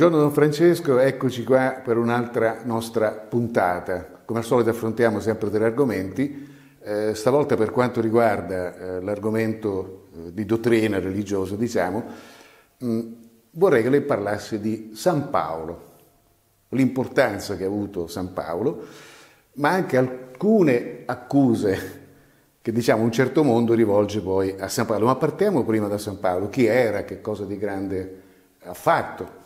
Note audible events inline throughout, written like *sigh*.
Buongiorno Don Francesco, eccoci qua per un'altra nostra puntata. Come al solito affrontiamo sempre degli argomenti, eh, stavolta per quanto riguarda eh, l'argomento eh, di dottrina religiosa, diciamo, mh, mm, vorrei che lei parlasse di San Paolo, l'importanza che ha avuto San Paolo, ma anche alcune accuse che diciamo un certo mondo rivolge poi a San Paolo. Ma partiamo prima da San Paolo, chi era, che cosa di grande ha fatto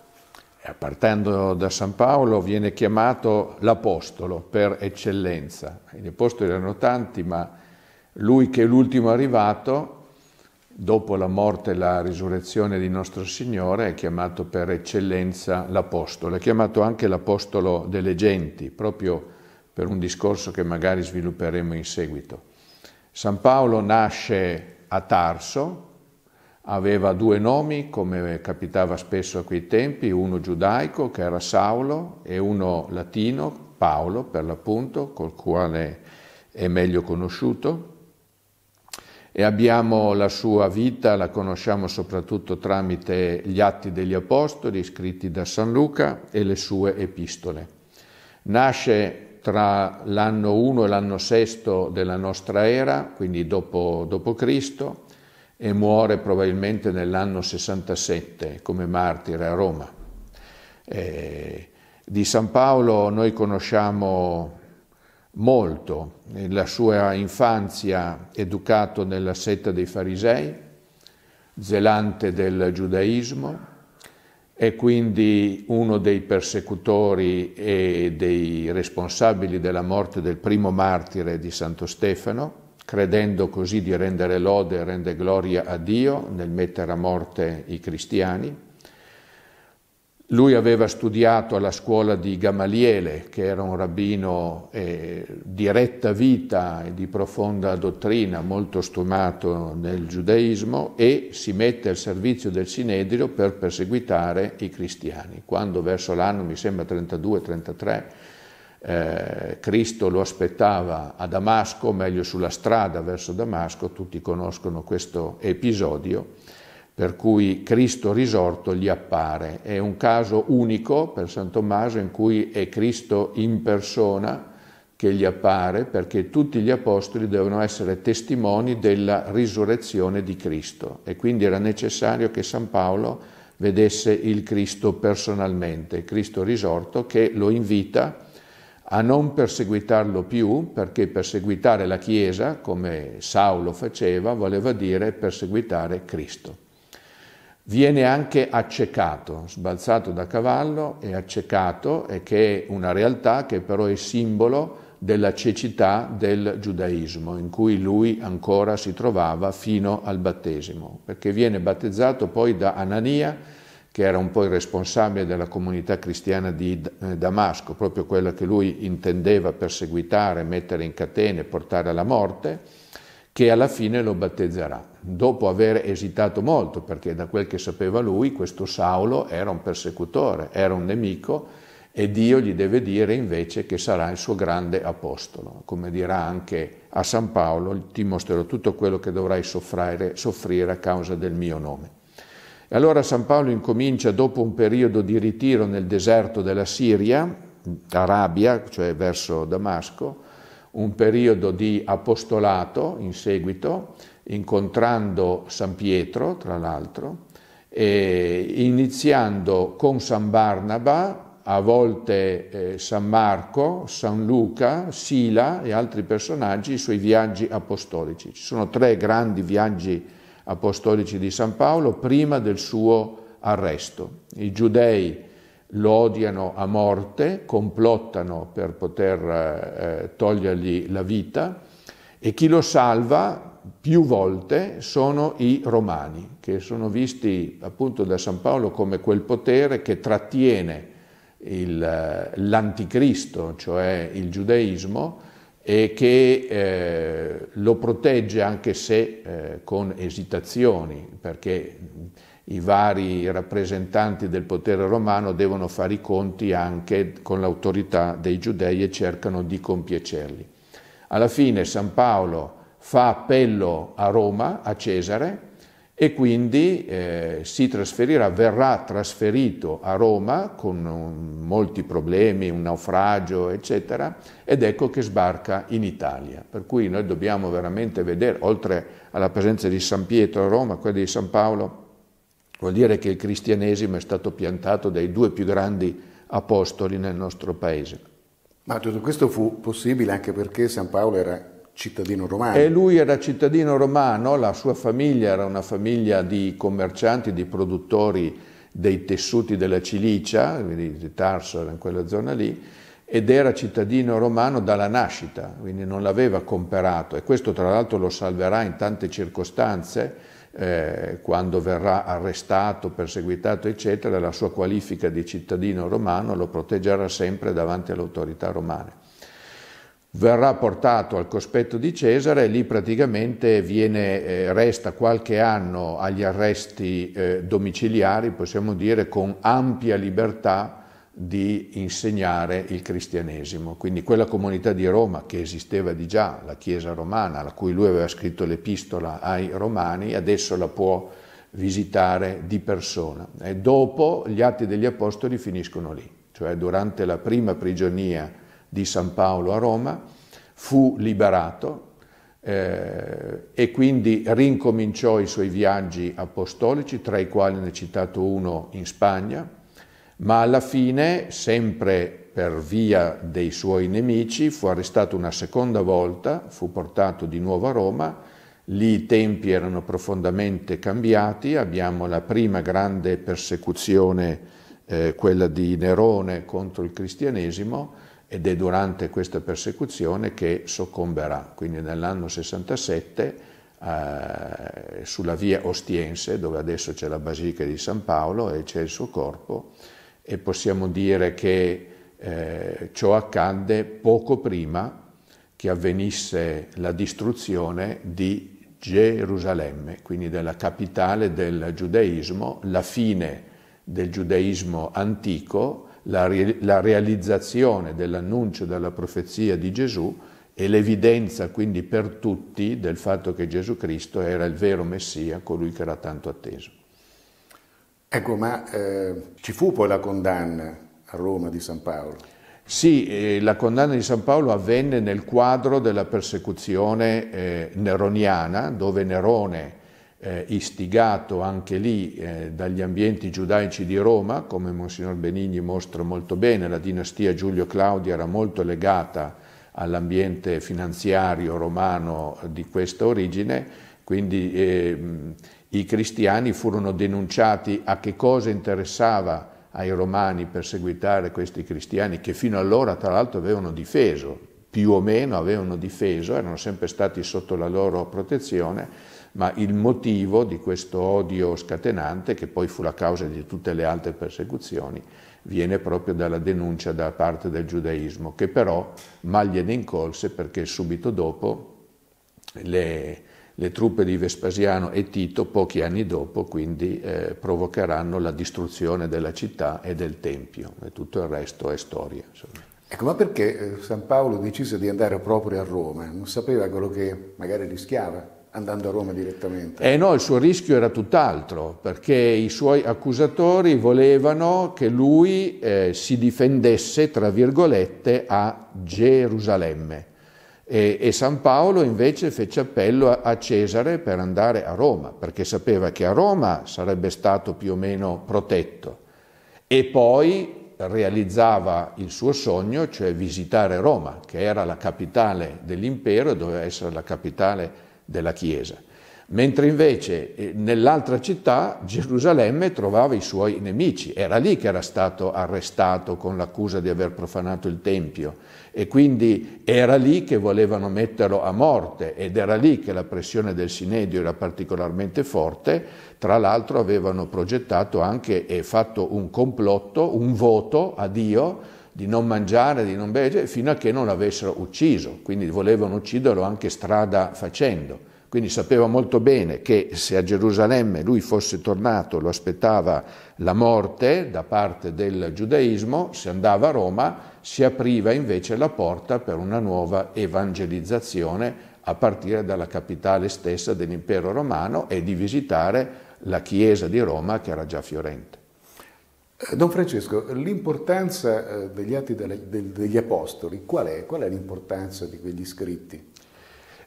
eh, partendo da San Paolo viene chiamato l'Apostolo per eccellenza. Gli Apostoli erano tanti, ma lui che è l'ultimo arrivato, dopo la morte e la risurrezione di nostro Signore, è chiamato per eccellenza l'Apostolo. È chiamato anche l'Apostolo delle genti, proprio per un discorso che magari svilupperemo in seguito. San Paolo nasce a Tarso, Aveva due nomi, come capitava spesso a quei tempi, uno giudaico che era Saulo e uno latino, Paolo per l'appunto, col quale è meglio conosciuto. E abbiamo la sua vita, la conosciamo soprattutto tramite gli Atti degli Apostoli scritti da San Luca e le sue epistole. Nasce tra l'anno 1 e l'anno 6 della nostra era, quindi dopo, dopo Cristo, e muore probabilmente nell'anno 67 come martire a Roma. Eh, di San Paolo noi conosciamo molto, la sua infanzia educato nella setta dei farisei, zelante del giudaismo, è quindi uno dei persecutori e dei responsabili della morte del primo martire di Santo Stefano, credendo così di rendere lode e rende gloria a Dio nel mettere a morte i cristiani. Lui aveva studiato alla scuola di Gamaliele, che era un rabbino eh, di retta vita e di profonda dottrina, molto stomato nel giudaismo, e si mette al servizio del Sinedrio per perseguitare i cristiani. Quando verso l'anno, mi sembra 32-33, eh, Cristo lo aspettava a Damasco, meglio sulla strada verso Damasco, tutti conoscono questo episodio, per cui Cristo risorto gli appare. È un caso unico per San Tommaso in cui è Cristo in persona che gli appare perché tutti gli apostoli devono essere testimoni della risurrezione di Cristo e quindi era necessario che San Paolo vedesse il Cristo personalmente, Cristo risorto che lo invita a a non perseguitarlo più, perché perseguitare la Chiesa, come Saulo faceva, voleva dire perseguitare Cristo. Viene anche accecato, sbalzato da cavallo e accecato, e che è una realtà che però è simbolo della cecità del giudaismo, in cui lui ancora si trovava fino al battesimo, perché viene battezzato poi da Anania, che era un po' il responsabile della comunità cristiana di eh, Damasco, proprio quella che lui intendeva perseguitare, mettere in catene, portare alla morte, che alla fine lo battezzerà. Dopo aver esitato molto, perché da quel che sapeva lui, questo Saulo era un persecutore, era un nemico e Dio gli deve dire invece che sarà il suo grande apostolo, come dirà anche a San Paolo, ti mostrerò tutto quello che dovrai soffrire, soffrire a causa del mio nome. E allora San Paolo incomincia dopo un periodo di ritiro nel deserto della Siria, Arabia, cioè verso Damasco, un periodo di apostolato in seguito, incontrando San Pietro, tra l'altro, e iniziando con San Barnaba, a volte eh, San Marco, San Luca, Sila e altri personaggi, i suoi viaggi apostolici. Ci sono tre grandi viaggi apostolici apostolici di San Paolo prima del suo arresto. I giudei lo odiano a morte, complottano per poter eh, togliergli la vita e chi lo salva più volte sono i romani, che sono visti appunto da San Paolo come quel potere che trattiene il, eh, l'anticristo, cioè il giudaismo, e che eh, lo protegge anche se eh, con esitazioni, perché i vari rappresentanti del potere romano devono fare i conti anche con l'autorità dei giudei e cercano di compiacerli. Alla fine San Paolo fa appello a Roma, a Cesare, e quindi eh, si trasferirà, verrà trasferito a Roma con un, mm, molti problemi, un naufragio, eccetera, ed ecco che sbarca in Italia. Per cui noi dobbiamo veramente vedere, oltre alla presenza di San Pietro a Roma, quella di San Paolo, vuol dire che il cristianesimo è stato piantato dai due più grandi apostoli nel nostro paese. Ma tutto questo fu possibile anche perché San Paolo era cittadino romano. E lui era cittadino romano, la sua famiglia era una famiglia di commercianti, di produttori dei tessuti della Cilicia, quindi di Tarso era in quella zona lì, ed era cittadino romano dalla nascita, quindi non l'aveva comperato e questo tra l'altro lo salverà in tante circostanze, eh, quando verrà arrestato, perseguitato, eccetera, la sua qualifica di cittadino romano lo proteggerà sempre davanti alle autorità romane verrà portato al cospetto di Cesare e lì praticamente viene, eh, resta qualche anno agli arresti eh, domiciliari, possiamo dire con ampia libertà di insegnare il cristianesimo. Quindi quella comunità di Roma che esisteva di già, la Chiesa romana, a cui lui aveva scritto l'epistola ai romani, adesso la può visitare di persona. E dopo gli atti degli apostoli finiscono lì, cioè durante la prima prigionia di San Paolo a Roma, fu liberato eh, e quindi rincominciò i suoi viaggi apostolici, tra i quali ne è citato uno in Spagna, ma alla fine, sempre per via dei suoi nemici, fu arrestato una seconda volta, fu portato di nuovo a Roma, lì i tempi erano profondamente cambiati, abbiamo la prima grande persecuzione, eh, quella di Nerone contro il cristianesimo, ed è durante questa persecuzione che soccomberà. Quindi nell'anno 67 eh, sulla via Ostiense, dove adesso c'è la Basilica di San Paolo e c'è il suo corpo, e possiamo dire che eh, ciò accadde poco prima che avvenisse la distruzione di Gerusalemme, quindi della capitale del giudaismo, la fine del giudaismo antico la, la realizzazione dell'annuncio della profezia di Gesù e l'evidenza quindi per tutti del fatto che Gesù Cristo era il vero Messia, colui che era tanto atteso. Ecco, ma eh, ci fu poi la condanna a Roma di San Paolo? Sì, eh, la condanna di San Paolo avvenne nel quadro della persecuzione eh, neroniana, dove Nerone eh, istigato anche lì eh, dagli ambienti giudaici di Roma, come Monsignor Benigni mostra molto bene, la dinastia Giulio Claudio era molto legata all'ambiente finanziario romano di questa origine, quindi eh, i cristiani furono denunciati a che cosa interessava ai romani perseguitare questi cristiani che fino allora tra l'altro avevano difeso, più o meno avevano difeso, erano sempre stati sotto la loro protezione ma il motivo di questo odio scatenante, che poi fu la causa di tutte le altre persecuzioni, viene proprio dalla denuncia da parte del giudaismo, che però maglie ne incolse perché subito dopo le, le truppe di Vespasiano e Tito, pochi anni dopo, quindi eh, provocheranno la distruzione della città e del Tempio, e tutto il resto è storia. Insomma. Ecco, ma perché eh, San Paolo decise di andare proprio a Roma? Non sapeva quello che magari rischiava? andando a Roma direttamente. Eh no, il suo rischio era tutt'altro, perché i suoi accusatori volevano che lui eh, si difendesse, tra virgolette, a Gerusalemme. E, e, San Paolo invece fece appello a, a Cesare per andare a Roma, perché sapeva che a Roma sarebbe stato più o meno protetto. E poi realizzava il suo sogno, cioè visitare Roma, che era la capitale dell'impero e doveva essere la capitale della Chiesa. Mentre invece eh, nell'altra città Gerusalemme trovava i suoi nemici, era lì che era stato arrestato con l'accusa di aver profanato il Tempio e quindi era lì che volevano metterlo a morte ed era lì che la pressione del Sinedio era particolarmente forte, tra l'altro avevano progettato anche e fatto un complotto, un voto a Dio di non mangiare, di non bere, fino a che non l'avessero ucciso, quindi volevano ucciderlo anche strada facendo. Quindi sapeva molto bene che se a Gerusalemme lui fosse tornato lo aspettava la morte da parte del giudaismo, se andava a Roma si apriva invece la porta per una nuova evangelizzazione a partire dalla capitale stessa dell'impero romano e di visitare la chiesa di Roma che era già fiorente. Eh, don Francesco, l'importanza eh, degli atti degli Apostoli, qual è? Qual è l'importanza di quegli scritti?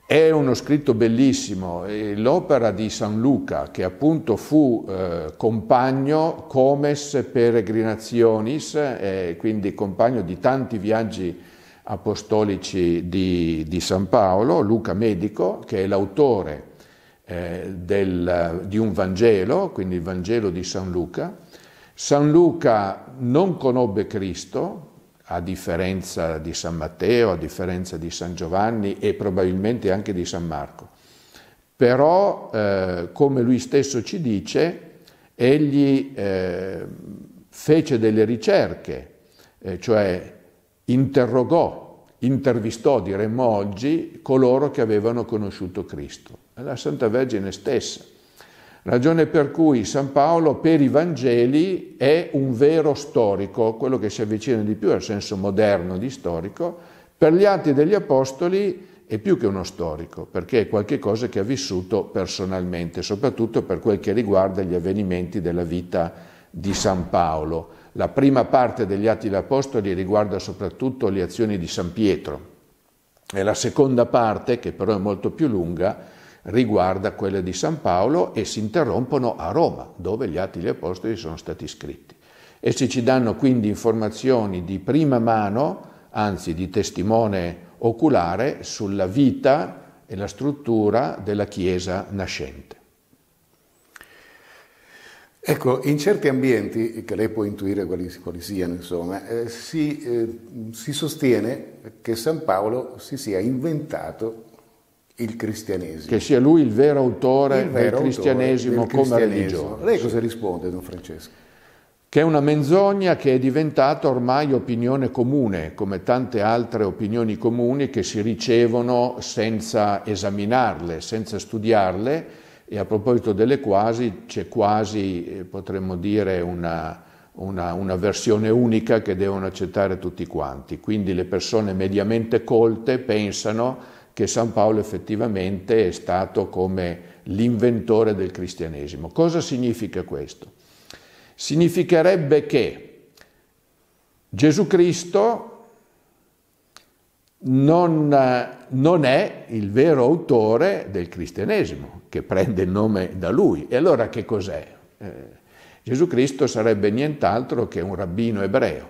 È uno scritto bellissimo, l'opera di San Luca che appunto fu eh, compagno comes peregrinationis, eh, quindi compagno di tanti viaggi apostolici di, di San Paolo, Luca Medico, che è l'autore eh, del, di un Vangelo, quindi il Vangelo di San Luca, San Luca non conobbe Cristo, a differenza di San Matteo, a differenza di San Giovanni e probabilmente anche di San Marco. Però, eh, come lui stesso ci dice, egli eh, fece delle ricerche, eh, cioè interrogò, intervistò, diremmo oggi, coloro che avevano conosciuto Cristo, la Santa Vergine stessa Ragione per cui San Paolo per i Vangeli è un vero storico, quello che si avvicina di più al senso moderno di storico, per gli atti degli Apostoli è più che uno storico, perché è qualcosa che ha vissuto personalmente, soprattutto per quel che riguarda gli avvenimenti della vita di San Paolo. La prima parte degli Atti degli Apostoli riguarda soprattutto le azioni di San Pietro e la seconda parte, che però è molto più lunga, riguarda quelle di San Paolo e si interrompono a Roma, dove gli Atti degli Apostoli sono stati scritti. Essi ci danno quindi informazioni di prima mano, anzi di testimone oculare, sulla vita e la struttura della Chiesa nascente. Ecco, in certi ambienti, che lei può intuire quali, quali siano, insomma, eh, si, eh, si sostiene che San Paolo si sia inventato il cristianesimo. Che sia lui il vero autore il vero del cristianesimo autore del come religione. Lei cosa risponde, Don Francesco? Che è una menzogna che è diventata ormai opinione comune, come tante altre opinioni comuni che si ricevono senza esaminarle, senza studiarle, e a proposito delle quasi, c'è quasi, eh, potremmo dire, una, una, una, versione unica che devono accettare tutti quanti. Quindi le persone mediamente colte pensano che San Paolo effettivamente è stato come l'inventore del cristianesimo. Cosa significa questo? Significherebbe che Gesù Cristo non, non, è il vero autore del cristianesimo, che prende il nome da lui. E allora che cos'è? Eh, Gesù Cristo sarebbe nient'altro che un rabbino ebreo,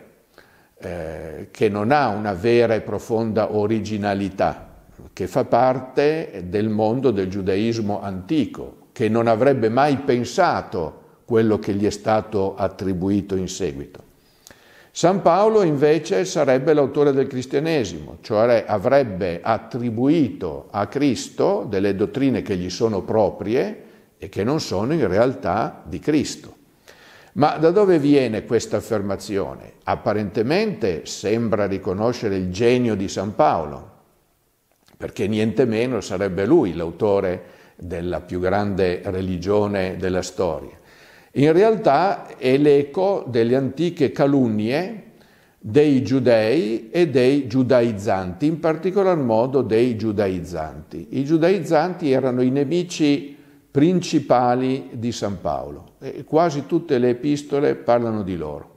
eh, che non ha una vera e profonda originalità che fa parte del mondo del giudaismo antico, che non avrebbe mai pensato quello che gli è stato attribuito in seguito. San Paolo invece sarebbe l'autore del cristianesimo, cioè avrebbe attribuito a Cristo delle dottrine che gli sono proprie e che non sono in realtà di Cristo. Ma da dove viene questa affermazione? Apparentemente sembra riconoscere il genio di San Paolo, perché niente meno sarebbe lui l'autore della più grande religione della storia. In realtà è l'eco delle antiche calunnie dei giudei e dei giudaizzanti, in particolar modo dei giudaizzanti. I giudaizzanti erano i nemici principali di San Paolo e quasi tutte le epistole parlano di loro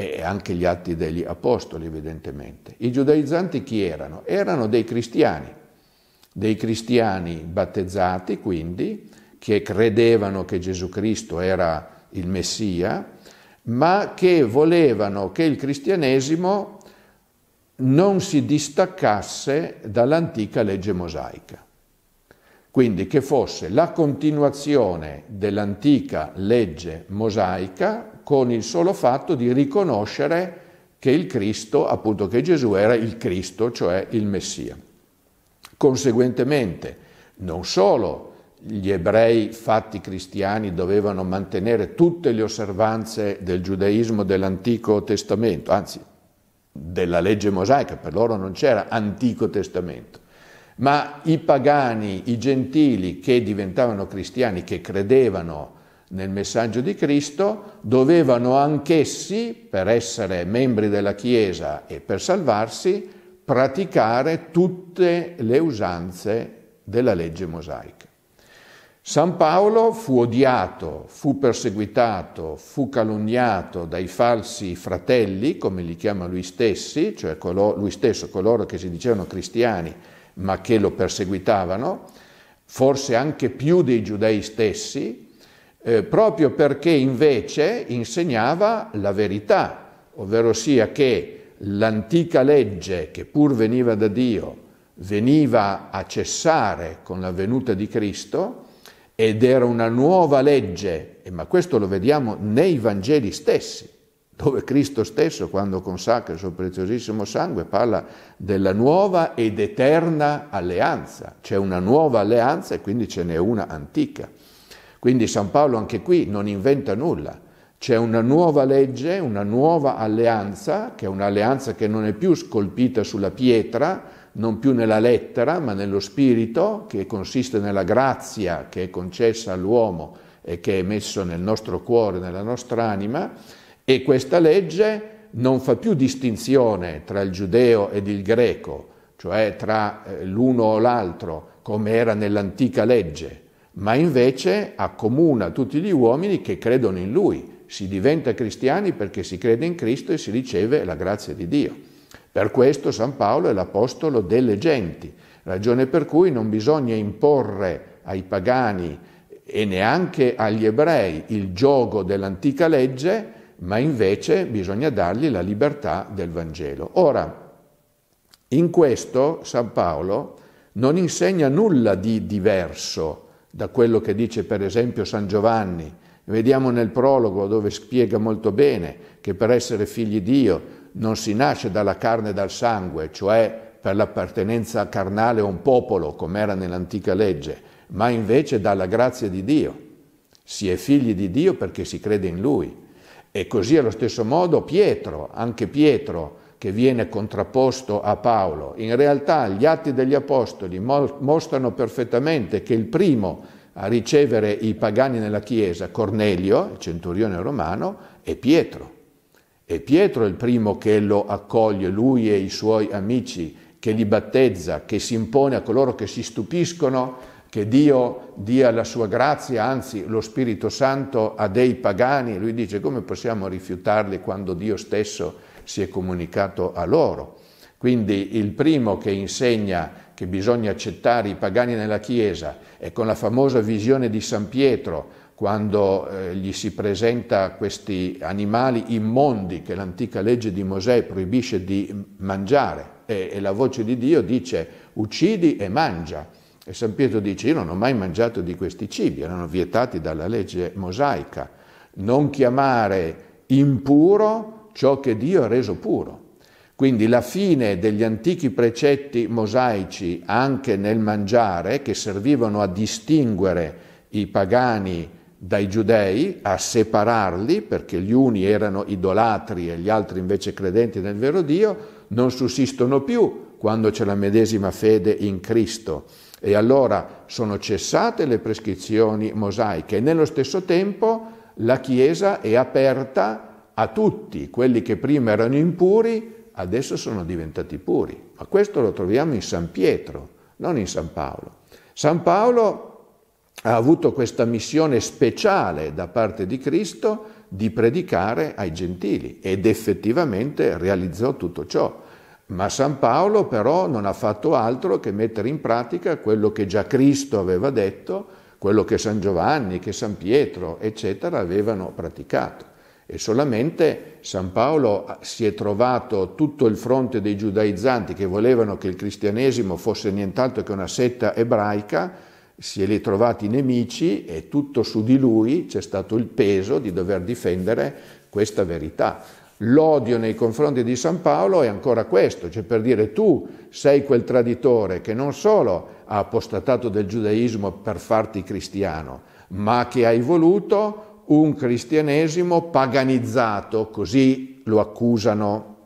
e anche gli atti degli apostoli evidentemente. I giudaizzanti chi erano? Erano dei cristiani, dei cristiani battezzati quindi, che credevano che Gesù Cristo era il Messia, ma che volevano che il cristianesimo non si distaccasse dall'antica legge mosaica. Quindi che fosse la continuazione dell'antica legge mosaica con il solo fatto di riconoscere che il Cristo, appunto che Gesù era il Cristo, cioè il Messia. Conseguentemente, non solo gli ebrei fatti cristiani dovevano mantenere tutte le osservanze del giudaismo dell'Antico Testamento, anzi della legge mosaica, per loro non c'era Antico Testamento, ma i pagani, i gentili che diventavano cristiani, che credevano nel messaggio di Cristo dovevano anch'essi, per essere membri della Chiesa e per salvarsi, praticare tutte le usanze della legge mosaica. San Paolo fu odiato, fu perseguitato, fu calunniato dai falsi fratelli, come li chiama lui, stessi, cioè coloro, lui stesso, coloro che si dicevano cristiani ma che lo perseguitavano, forse anche più dei giudei stessi, eh, proprio perché invece insegnava la verità, ovvero sia che l'antica legge che pur veniva da Dio veniva a cessare con la venuta di Cristo ed era una nuova legge, ma questo lo vediamo nei Vangeli stessi, dove Cristo stesso, quando consacra il suo preziosissimo sangue, parla della nuova ed eterna alleanza. C'è una nuova alleanza e quindi ce n'è una antica. Quindi San Paolo anche qui non inventa nulla. C'è una nuova legge, una nuova alleanza, che è un'alleanza che non è più scolpita sulla pietra, non più nella lettera, ma nello spirito, che consiste nella grazia che è concessa all'uomo e che è messo nel nostro cuore, nella nostra anima, e questa legge non fa più distinzione tra il giudeo ed il greco, cioè tra eh, l'uno o l'altro, come era nell'antica legge ma invece accomuna tutti gli uomini che credono in Lui. Si diventa cristiani perché si crede in Cristo e si riceve la grazia di Dio. Per questo San Paolo è l'apostolo delle genti, ragione per cui non bisogna imporre ai pagani e neanche agli ebrei il gioco dell'antica legge, ma invece bisogna dargli la libertà del Vangelo. Ora, in questo San Paolo non insegna nulla di diverso da quello che dice per esempio San Giovanni. Vediamo nel prologo dove spiega molto bene che per essere figli di Dio non si nasce dalla carne e dal sangue, cioè per l'appartenenza carnale a un popolo, come era nell'antica legge, ma invece dalla grazia di Dio. Si è figli di Dio perché si crede in Lui. E così allo stesso modo Pietro, anche Pietro, che viene contrapposto a Paolo. In realtà gli atti degli Apostoli mostrano perfettamente che il primo a ricevere i pagani nella Chiesa, Cornelio, il centurione romano, è Pietro. È Pietro il primo che lo accoglie, lui e i suoi amici, che li battezza, che si impone a coloro che si stupiscono che Dio dia la sua grazia, anzi lo Spirito Santo a dei pagani. Lui dice come possiamo rifiutarli quando Dio stesso si è comunicato a loro. Quindi il primo che insegna che bisogna accettare i pagani nella Chiesa è con la famosa visione di San Pietro, quando eh, gli si presenta questi animali immondi che l'antica legge di Mosè proibisce di mangiare e la voce di Dio dice uccidi e mangia. E San Pietro dice io non ho mai mangiato di questi cibi, erano vietati dalla legge mosaica. Non chiamare impuro ciò che Dio ha reso puro. Quindi la fine degli antichi precetti mosaici anche nel mangiare, che servivano a distinguere i pagani dai giudei, a separarli, perché gli uni erano idolatri e gli altri invece credenti nel vero Dio, non sussistono più quando c'è la medesima fede in Cristo. E allora sono cessate le prescrizioni mosaiche e nello stesso tempo la Chiesa è aperta a tutti quelli che prima erano impuri, adesso sono diventati puri. Ma questo lo troviamo in San Pietro, non in San Paolo. San Paolo ha avuto questa missione speciale da parte di Cristo di predicare ai gentili ed effettivamente realizzò tutto ciò. Ma San Paolo però non ha fatto altro che mettere in pratica quello che già Cristo aveva detto, quello che San Giovanni, che San Pietro, eccetera, avevano praticato. E solamente San Paolo si è trovato tutto il fronte dei giudaizzanti che volevano che il cristianesimo fosse nient'altro che una setta ebraica, si è ritrovati nemici e tutto su di lui c'è stato il peso di dover difendere questa verità. L'odio nei confronti di San Paolo è ancora questo, cioè per dire tu sei quel traditore che non solo ha apostatato del giudaismo per farti cristiano, ma che hai voluto un cristianesimo paganizzato, così lo accusano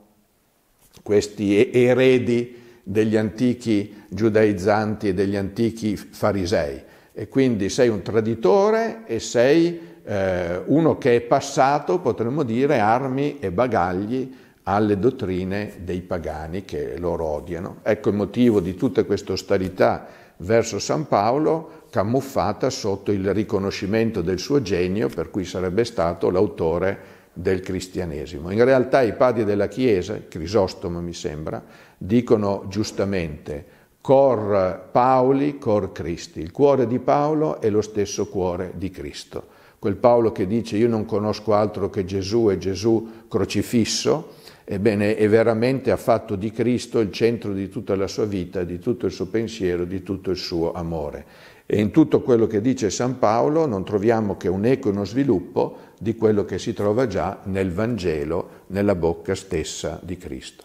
questi eredi degli antichi giudaizzanti e degli antichi farisei. E quindi sei un traditore e sei eh, uno che è passato, potremmo dire, armi e bagagli alle dottrine dei pagani che loro odiano. Ecco il motivo di tutta questa ostilità verso San Paolo, camuffata sotto il riconoscimento del suo genio, per cui sarebbe stato l'autore del cristianesimo. In realtà i padri della Chiesa, Crisostomo mi sembra, dicono giustamente cor Paoli, cor Christi. Il cuore di Paolo è lo stesso cuore di Cristo. Quel Paolo che dice io non conosco altro che Gesù e Gesù crocifisso, ebbene è veramente ha fatto di Cristo il centro di tutta la sua vita, di tutto il suo pensiero, di tutto il suo amore. E in tutto quello che dice San Paolo non troviamo che un eco e uno sviluppo di quello che si trova già nel Vangelo, nella bocca stessa di Cristo.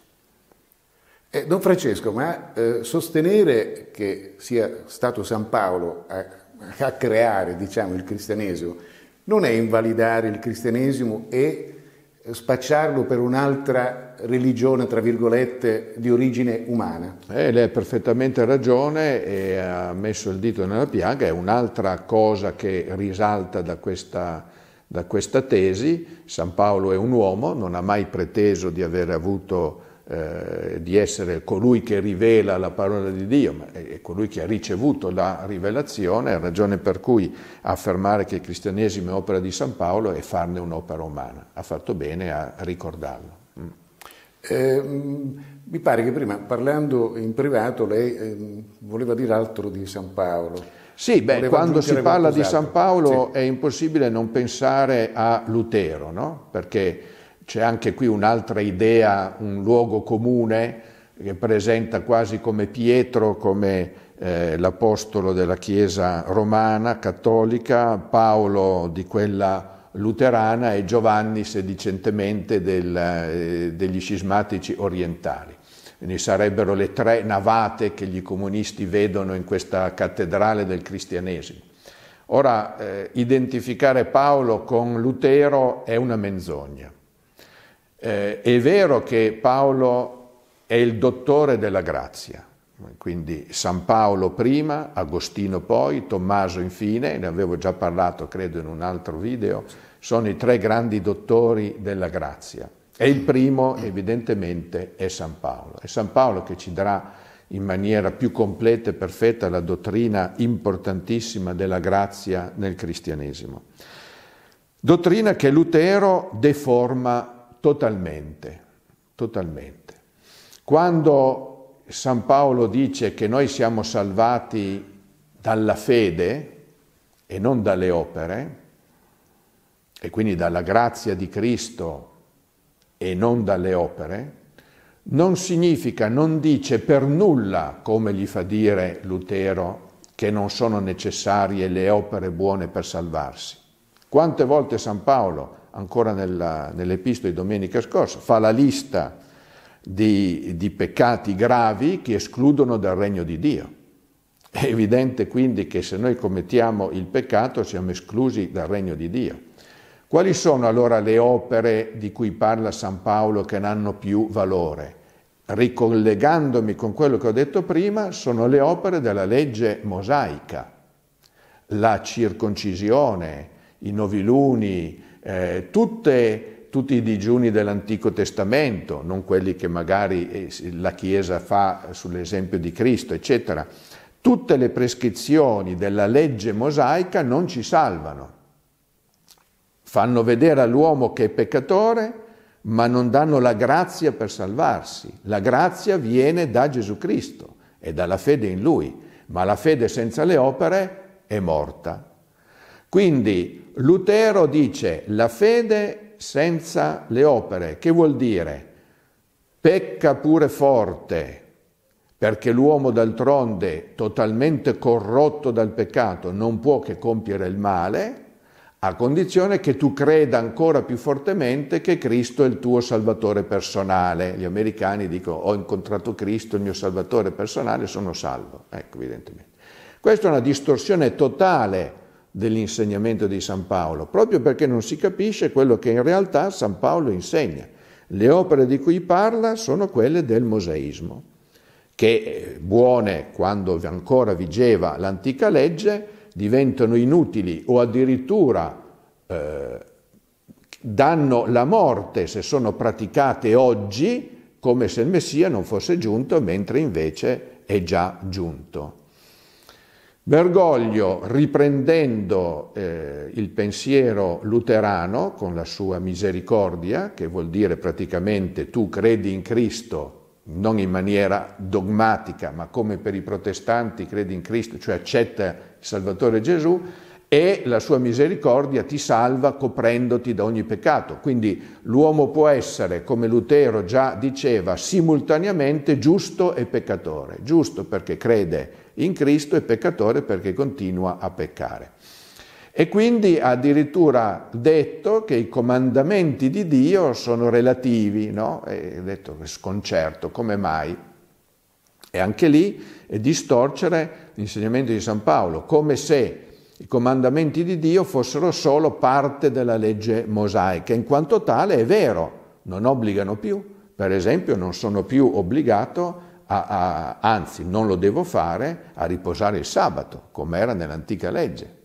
Eh, Don Francesco, ma eh, sostenere che sia stato San Paolo a, a creare diciamo, il cristianesimo non è invalidare il cristianesimo e spacciarlo per un'altra religione, tra virgolette, di origine umana. Eh, lei ha perfettamente ragione e ha messo il dito nella piaga, è un'altra cosa che risalta da questa, da questa tesi. San Paolo è un uomo, non ha mai preteso di aver avuto eh, di essere colui che rivela la parola di Dio, ma è colui che ha ricevuto la rivelazione, ragione per cui affermare che il cristianesimo è opera di San Paolo e farne un'opera umana. Ha fatto bene a ricordarlo. Eh, mi pare che prima, parlando in privato, lei eh, voleva dire altro di San Paolo. Sì, beh, quando si parla di San Paolo sì. è impossibile non pensare a Lutero, no? Perché c'è anche qui un'altra idea, un luogo comune che presenta quasi come Pietro, come eh, l'apostolo della Chiesa romana, cattolica, Paolo di quella luterana e Giovanni sedicentemente del, eh, degli scismatici orientali. Quindi sarebbero le tre navate che gli comunisti vedono in questa cattedrale del cristianesimo. Ora, eh, identificare Paolo con Lutero è una menzogna. Eh, è vero che Paolo è il dottore della grazia, quindi San Paolo prima, Agostino poi, Tommaso infine, ne avevo già parlato credo in un altro video, sono i tre grandi dottori della grazia. E il primo evidentemente è San Paolo. È San Paolo che ci darà in maniera più completa e perfetta la dottrina importantissima della grazia nel cristianesimo. Dottrina che Lutero deforma totalmente, totalmente. Quando San Paolo dice che noi siamo salvati dalla fede e non dalle opere, e quindi dalla grazia di Cristo e non dalle opere, non significa, non dice per nulla, come gli fa dire Lutero, che non sono necessarie le opere buone per salvarsi. Quante volte San Paolo ancora nell'epistola di domenica scorsa, fa la lista di, di peccati gravi che escludono dal regno di Dio. È evidente quindi che se noi commettiamo il peccato siamo esclusi dal regno di Dio. Quali sono allora le opere di cui parla San Paolo che non hanno più valore? Ricollegandomi con quello che ho detto prima, sono le opere della legge mosaica, la circoncisione, i noviluni, eh, tutte, tutti i digiuni dell'Antico Testamento, non quelli che magari eh, la Chiesa fa sull'esempio di Cristo, eccetera, tutte le prescrizioni della legge mosaica non ci salvano. Fanno vedere all'uomo che è peccatore, ma non danno la grazia per salvarsi. La grazia viene da Gesù Cristo e dalla fede in Lui, ma la fede senza le opere è morta. Quindi Lutero dice la fede senza le opere, che vuol dire? Pecca pure forte, perché l'uomo d'altronde, totalmente corrotto dal peccato, non può che compiere il male, a condizione che tu creda ancora più fortemente che Cristo è il tuo salvatore personale. Gli americani dicono ho incontrato Cristo, il mio salvatore personale, sono salvo. Ecco, evidentemente. Questa è una distorsione totale dell'insegnamento di San Paolo, proprio perché non si capisce quello che in realtà San Paolo insegna. Le opere di cui parla sono quelle del moseismo, che eh, buone quando ancora vigeva l'antica legge, diventano inutili o addirittura eh, danno la morte se sono praticate oggi come se il Messia non fosse giunto, mentre invece è già giunto. Bergoglio, riprendendo eh, il pensiero luterano con la sua misericordia, che vuol dire praticamente tu credi in Cristo non in maniera dogmatica, ma come per i protestanti credi in Cristo, cioè accetta il Salvatore Gesù, e la sua misericordia ti salva coprendoti da ogni peccato. Quindi l'uomo può essere, come Lutero già diceva, simultaneamente giusto e peccatore. Giusto perché crede in Cristo è peccatore perché continua a peccare. E quindi ha addirittura detto che i comandamenti di Dio sono relativi, no? E ha detto che sconcerto, come mai? E anche lì è distorcere l'insegnamento di San Paolo, come se i comandamenti di Dio fossero solo parte della legge mosaica. In quanto tale è vero, non obbligano più. Per esempio non sono più obbligato a a, a, anzi non lo devo fare, a riposare il sabato, come era nell'antica legge.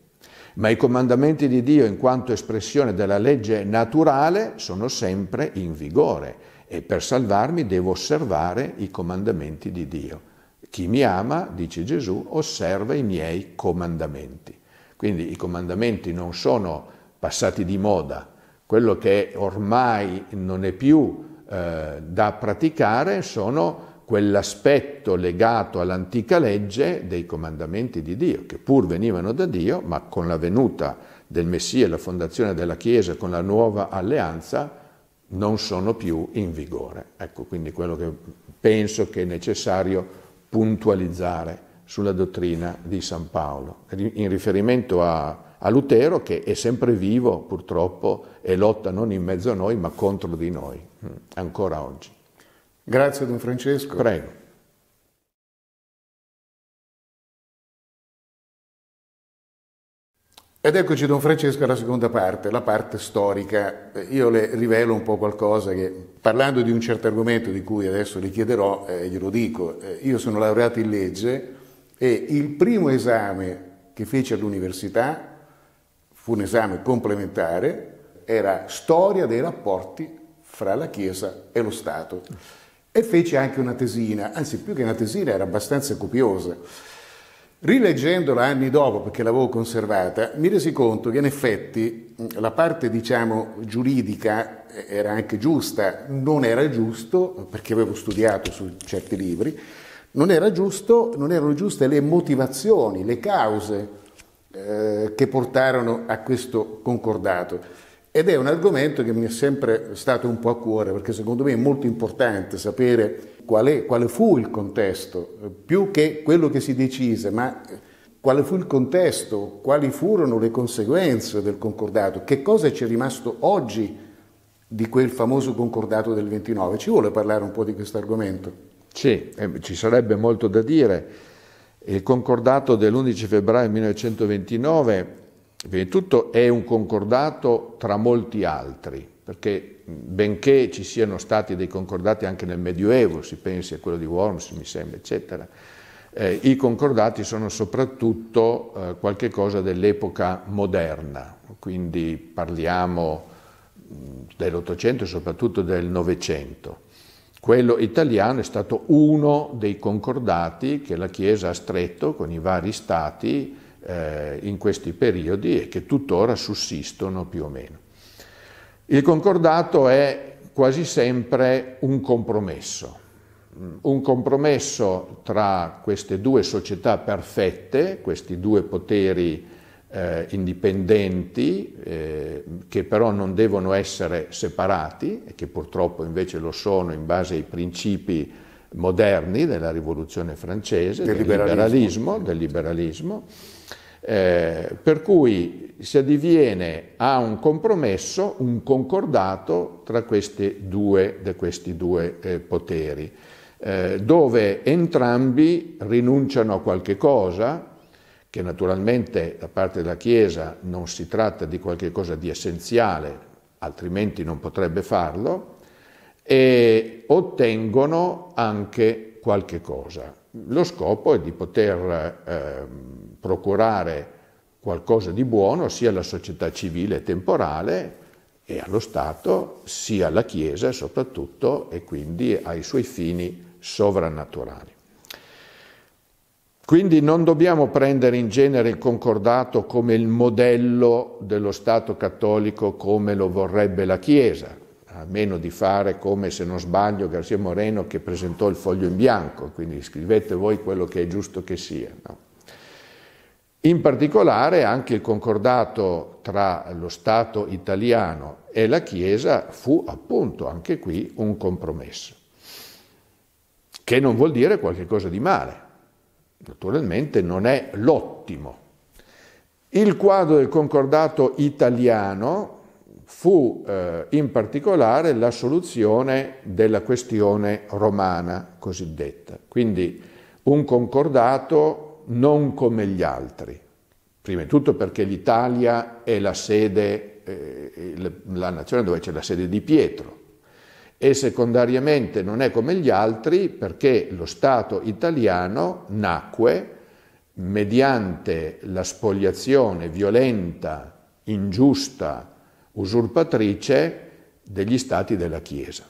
Ma i comandamenti di Dio, in quanto espressione della legge naturale, sono sempre in vigore e per salvarmi devo osservare i comandamenti di Dio. Chi mi ama, dice Gesù, osserva i miei comandamenti. Quindi i comandamenti non sono passati di moda, quello che ormai non è più eh, da praticare sono quell'aspetto legato all'antica legge dei comandamenti di Dio, che pur venivano da Dio, ma con la venuta del Messia e la fondazione della Chiesa, con la nuova alleanza, non sono più in vigore. Ecco quindi quello che penso che è necessario puntualizzare sulla dottrina di San Paolo, in riferimento a, a Lutero che è sempre vivo purtroppo e lotta non in mezzo a noi ma contro di noi, mm, ancora oggi. Grazie Don Francesco. Prego. Ed eccoci Don Francesco alla seconda parte, la parte storica. Io le rivelo un po' qualcosa che, parlando di un certo argomento di cui adesso le chiederò, eh, glielo dico. Eh, io sono laureato in legge e il primo esame che feci all'università fu un esame complementare, era storia dei rapporti fra la Chiesa e lo Stato e fece anche una tesina, anzi più che una tesina era abbastanza copiosa. Rileggendola anni dopo, perché l'avevo conservata, mi resi conto che in effetti la parte diciamo, giuridica era anche giusta, non era giusto, perché avevo studiato su certi libri, non, era giusto, non erano giuste le motivazioni, le cause eh, che portarono a questo concordato. Ed è un argomento che mi è sempre stato un po' a cuore, perché secondo me è molto importante sapere qual è, quale fu il contesto, più che quello che si decise, ma quale fu il contesto, quali furono le conseguenze del concordato, che cosa ci è rimasto oggi di quel famoso concordato del 29. Ci vuole parlare un po' di questo argomento? Sì, eh, ci sarebbe molto da dire. Il concordato dell'11 febbraio 1929 Prima di tutto è un concordato tra molti altri, perché benché ci siano stati dei concordati anche nel Medioevo, si pensi a quello di Worms, mi sembra, eccetera, eh, i concordati sono soprattutto eh, qualche cosa dell'epoca moderna, quindi parliamo mm, dell'Ottocento e soprattutto del Novecento. Quello italiano è stato uno dei concordati che la Chiesa ha stretto con i vari stati eh, in questi periodi e che tuttora sussistono più o meno. Il concordato è quasi sempre un compromesso, mm, un compromesso tra queste due società perfette, questi due poteri eh, indipendenti eh, che però non devono essere separati e che purtroppo invece lo sono in base ai principi moderni della rivoluzione francese, del, del liberalismo, liberalismo, del liberalismo eh, per cui si addiviene a un compromesso, un concordato tra questi due, questi due eh, poteri, eh, dove entrambi rinunciano a qualche cosa, che naturalmente da parte della Chiesa non si tratta di qualche cosa di essenziale, altrimenti non potrebbe farlo, e ottengono anche qualche cosa. Lo scopo è di poter eh, procurare qualcosa di buono sia alla società civile temporale e allo Stato, sia alla Chiesa soprattutto e quindi ai suoi fini sovrannaturali. Quindi non dobbiamo prendere in genere il concordato come il modello dello Stato cattolico come lo vorrebbe la Chiesa, a meno di fare come, se non sbaglio, Garcia Moreno che presentò il foglio in bianco, quindi scrivete voi quello che è giusto che sia. No? In particolare anche il concordato tra lo Stato italiano e la Chiesa fu appunto anche qui un compromesso, che non vuol dire qualcosa di male, naturalmente non è l'ottimo. Il quadro del concordato italiano fu eh, in particolare la soluzione della questione romana cosiddetta. Quindi un concordato non come gli altri, prima di tutto perché l'Italia è la sede, eh, la nazione dove c'è la sede di Pietro, e secondariamente non è come gli altri perché lo Stato italiano nacque mediante la spogliazione violenta, ingiusta usurpatrice degli stati della Chiesa,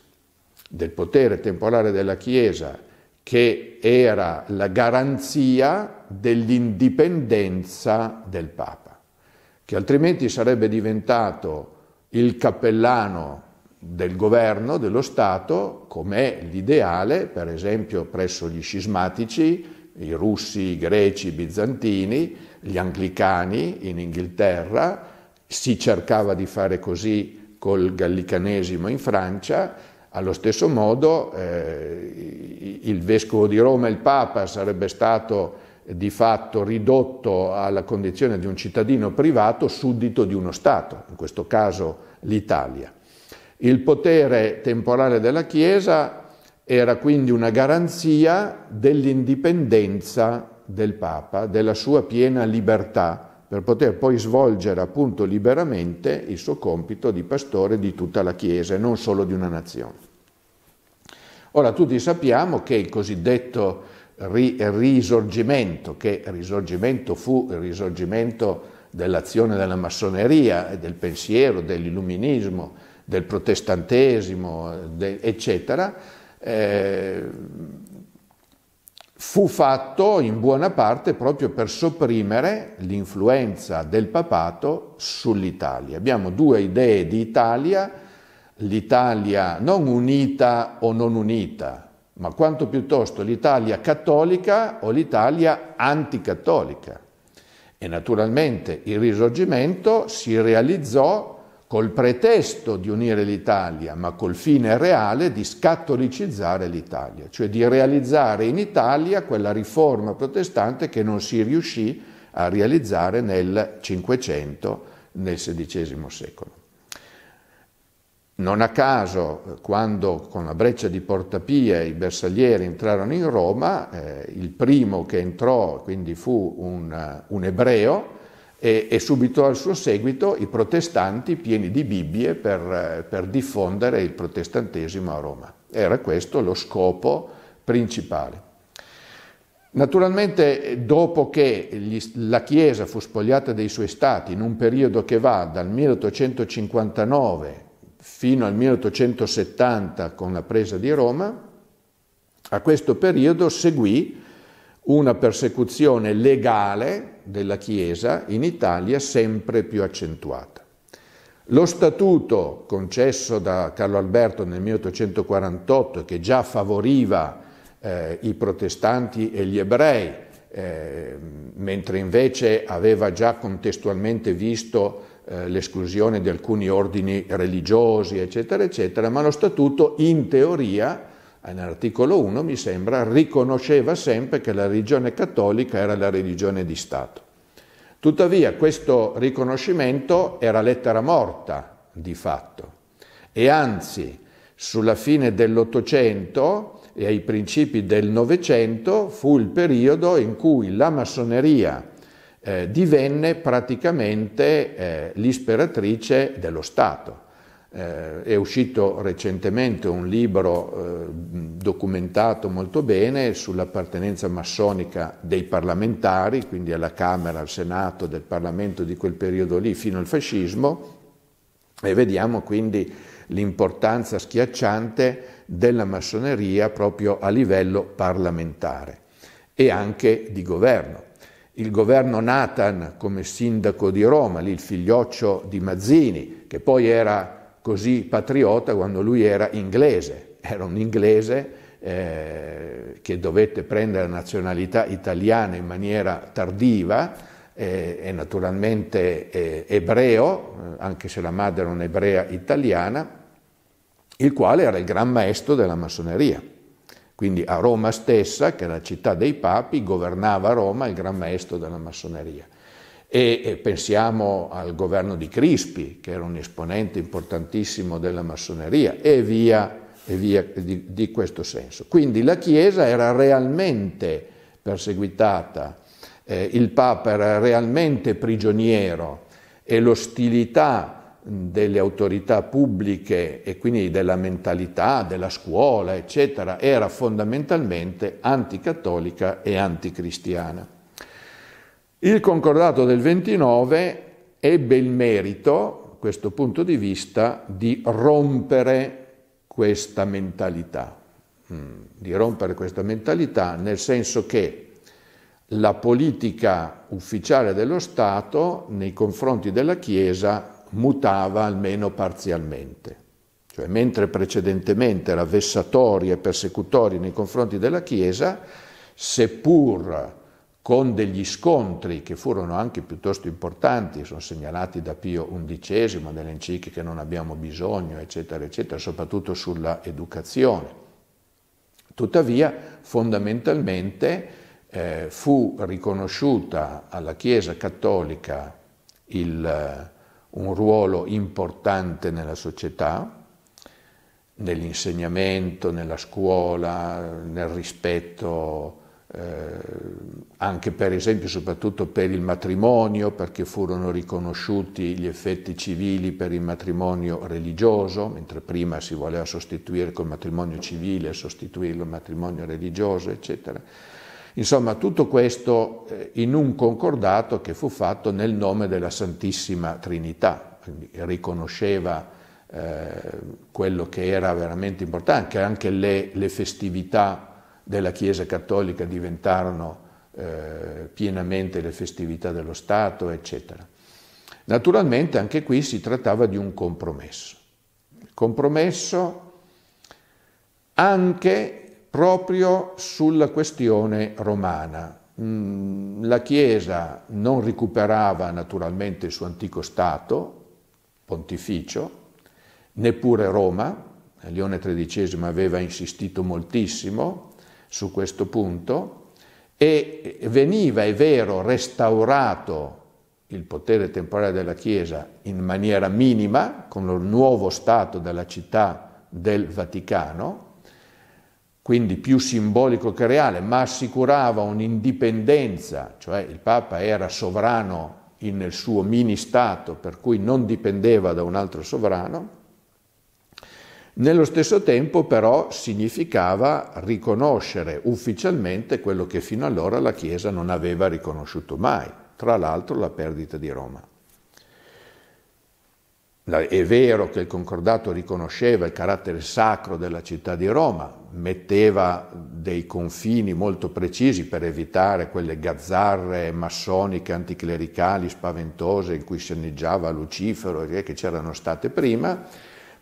del potere temporale della Chiesa che era la garanzia dell'indipendenza del Papa, che altrimenti sarebbe diventato il cappellano del governo, dello Stato, come è l'ideale, per esempio presso gli scismatici, i russi, i greci, i bizantini, gli anglicani in Inghilterra, si cercava di fare così col gallicanesimo in Francia, allo stesso modo eh, il vescovo di Roma, il Papa, sarebbe stato di fatto ridotto alla condizione di un cittadino privato suddito di uno Stato, in questo caso l'Italia. Il potere temporale della Chiesa era quindi una garanzia dell'indipendenza del Papa, della sua piena libertà per poter poi svolgere appunto liberamente il suo compito di pastore di tutta la Chiesa e non solo di una nazione. Ora tutti sappiamo che il cosiddetto ri- risorgimento, che risorgimento fu il risorgimento dell'azione della massoneria, del pensiero, dell'illuminismo, del protestantesimo, de- eccetera, eh, fu fatto in buona parte proprio per sopprimere l'influenza del papato sull'Italia. Abbiamo due idee di Italia, l'Italia non unita o non unita, ma quanto piuttosto l'Italia cattolica o l'Italia anticattolica. E naturalmente il risorgimento si realizzò col pretesto di unire l'Italia, ma col fine reale di scattolicizzare l'Italia, cioè di realizzare in Italia quella riforma protestante che non si riuscì a realizzare nel Cinquecento, nel XVI secolo. Non a caso, quando con la breccia di Portapia i bersaglieri entrarono in Roma, eh, il primo che entrò, quindi fu un, eh, un ebreo, e, e, subito al suo seguito i protestanti pieni di Bibbie per, eh, per diffondere il protestantesimo a Roma. Era questo lo scopo principale. Naturalmente eh, dopo che gli, la Chiesa fu spogliata dei suoi stati in un periodo che va dal 1859 fino al 1870 con la presa di Roma, a questo periodo seguì una persecuzione legale della Chiesa in Italia sempre più accentuata. Lo statuto concesso da Carlo Alberto nel 1848, che già favoriva eh, i protestanti e gli ebrei, eh, mentre invece aveva già contestualmente visto eh, l'esclusione di alcuni ordini religiosi, eccetera, eccetera, ma lo statuto in teoria All'articolo 1, mi sembra, riconosceva sempre che la religione cattolica era la religione di Stato. Tuttavia questo riconoscimento era lettera morta di fatto e anzi sulla fine dell'Ottocento e ai principi del Novecento fu il periodo in cui la massoneria eh, divenne praticamente eh, l'isperatrice dello Stato. Eh, è uscito recentemente un libro eh, documentato molto bene sull'appartenenza massonica dei parlamentari, quindi alla Camera, al Senato, del Parlamento di quel periodo lì fino al fascismo, e vediamo quindi l'importanza schiacciante della massoneria proprio a livello parlamentare e anche di governo. Il governo Nathan come sindaco di Roma, lì il figlioccio di Mazzini, che poi era così patriota quando lui era inglese, era un inglese eh, che dovette prendere la nazionalità italiana in maniera tardiva eh, e naturalmente eh, ebreo, eh, anche se la madre era un'ebrea italiana, il quale era il gran maestro della massoneria. Quindi a Roma stessa, che era la città dei papi, governava Roma il gran maestro della massoneria. E pensiamo al governo di Crispi, che era un esponente importantissimo della massoneria, e via, e via di, di questo senso. Quindi la Chiesa era realmente perseguitata, eh, il Papa era realmente prigioniero e l'ostilità delle autorità pubbliche e quindi della mentalità, della scuola, eccetera, era fondamentalmente anticattolica e anticristiana. Il concordato del 29 ebbe il merito, questo punto di vista, di rompere questa mentalità, mm, di rompere questa mentalità nel senso che la politica ufficiale dello Stato nei confronti della Chiesa mutava almeno parzialmente. Cioè, mentre precedentemente era vessatoria e persecutoria nei confronti della Chiesa, seppur con degli scontri che furono anche piuttosto importanti, sono segnalati da Pio XI nelle encicliche non abbiamo bisogno, eccetera, eccetera, soprattutto sulla educazione. Tuttavia, fondamentalmente eh, fu riconosciuta alla Chiesa cattolica il, eh, un ruolo importante nella società, nell'insegnamento, nella scuola, nel rispetto eh, anche per esempio soprattutto per il matrimonio, perché furono riconosciuti gli effetti civili per il matrimonio religioso, mentre prima si voleva sostituire col matrimonio civile, sostituirlo al matrimonio religioso, eccetera. Insomma, tutto questo eh, in un concordato che fu fatto nel nome della Santissima Trinità, quindi riconosceva eh, quello che era veramente importante, anche le, le festività della Chiesa Cattolica diventarono eh, pienamente le festività dello Stato, eccetera. Naturalmente anche qui si trattava di un compromesso, compromesso anche proprio sulla questione romana. Mm, la Chiesa non recuperava naturalmente il suo antico Stato, pontificio, neppure Roma, Leone XIII aveva insistito moltissimo su questo punto e veniva, è vero, restaurato il potere temporale della Chiesa in maniera minima con il nuovo stato della città del Vaticano, quindi più simbolico che reale, ma assicurava un'indipendenza, cioè il Papa era sovrano nel suo mini-stato, per cui non dipendeva da un altro sovrano, nello stesso tempo però significava riconoscere ufficialmente quello che fino allora la Chiesa non aveva riconosciuto mai, tra l'altro la perdita di Roma. È vero che il concordato riconosceva il carattere sacro della città di Roma, metteva dei confini molto precisi per evitare quelle gazzarre massoniche anticlericali spaventose in cui si anneggiava Lucifero e che c'erano state prima,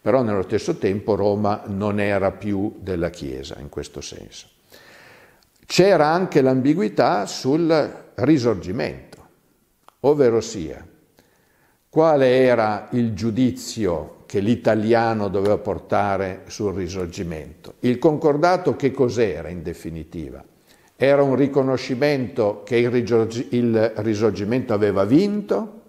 però nello stesso tempo Roma non era più della Chiesa in questo senso. C'era anche l'ambiguità sul risorgimento, ovvero sia quale era il giudizio che l'italiano doveva portare sul risorgimento. Il concordato che cos'era in definitiva? Era un riconoscimento che il risorgimento aveva vinto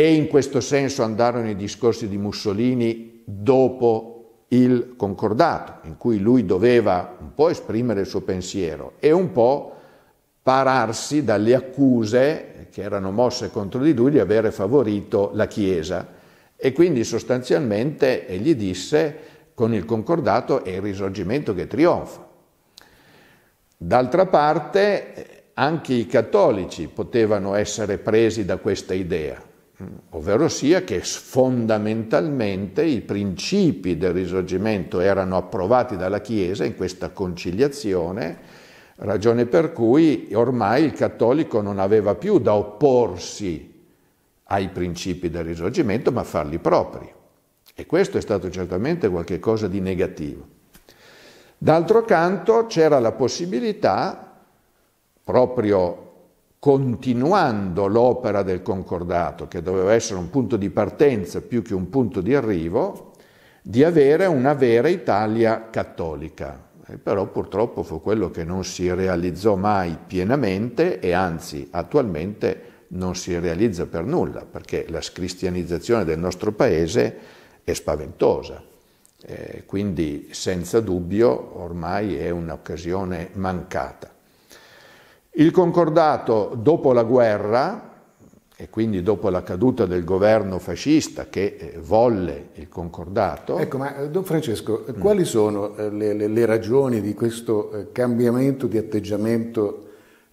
e in questo senso andarono i discorsi di Mussolini dopo il concordato, in cui lui doveva un po' esprimere il suo pensiero e un po' pararsi dalle accuse che erano mosse contro di lui di avere favorito la Chiesa. E quindi sostanzialmente egli disse con il concordato è il risorgimento che trionfa. D'altra parte anche i cattolici potevano essere presi da questa idea, ovvero sia che fondamentalmente i principi del risorgimento erano approvati dalla Chiesa in questa conciliazione, ragione per cui ormai il cattolico non aveva più da opporsi ai principi del risorgimento, ma farli propri. E questo è stato certamente qualcosa di negativo. D'altro canto c'era la possibilità, proprio continuando l'opera del concordato, che doveva essere un punto di partenza più che un punto di arrivo, di avere una vera Italia cattolica. E però purtroppo fu quello che non si realizzò mai pienamente e anzi attualmente non si realizza per nulla, perché la scristianizzazione del nostro paese è spaventosa. Eh, quindi senza dubbio ormai è un'occasione mancata. Il concordato dopo la guerra, e quindi dopo la caduta del governo fascista che eh, volle il concordato. Ecco, ma eh, Don Francesco, eh, quali sono le, le, le ragioni di questo cambiamento di atteggiamento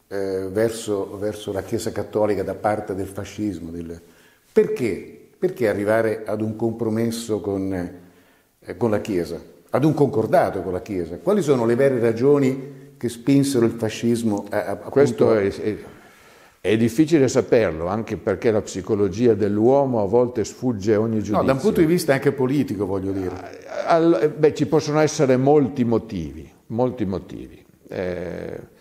eh, verso, verso, la Chiesa Cattolica da parte del fascismo? Del... Perché? Perché arrivare ad un compromesso con, eh, con la Chiesa, ad un concordato con la Chiesa? Quali sono le vere ragioni? che spinsero il fascismo eh, a... a Questo è, è, è, difficile saperlo, anche perché la psicologia dell'uomo a volte sfugge a ogni giudizio. No, da un punto di vista anche politico, voglio dire. Ah, all, eh, beh, ci possono essere molti motivi, molti motivi. Eh,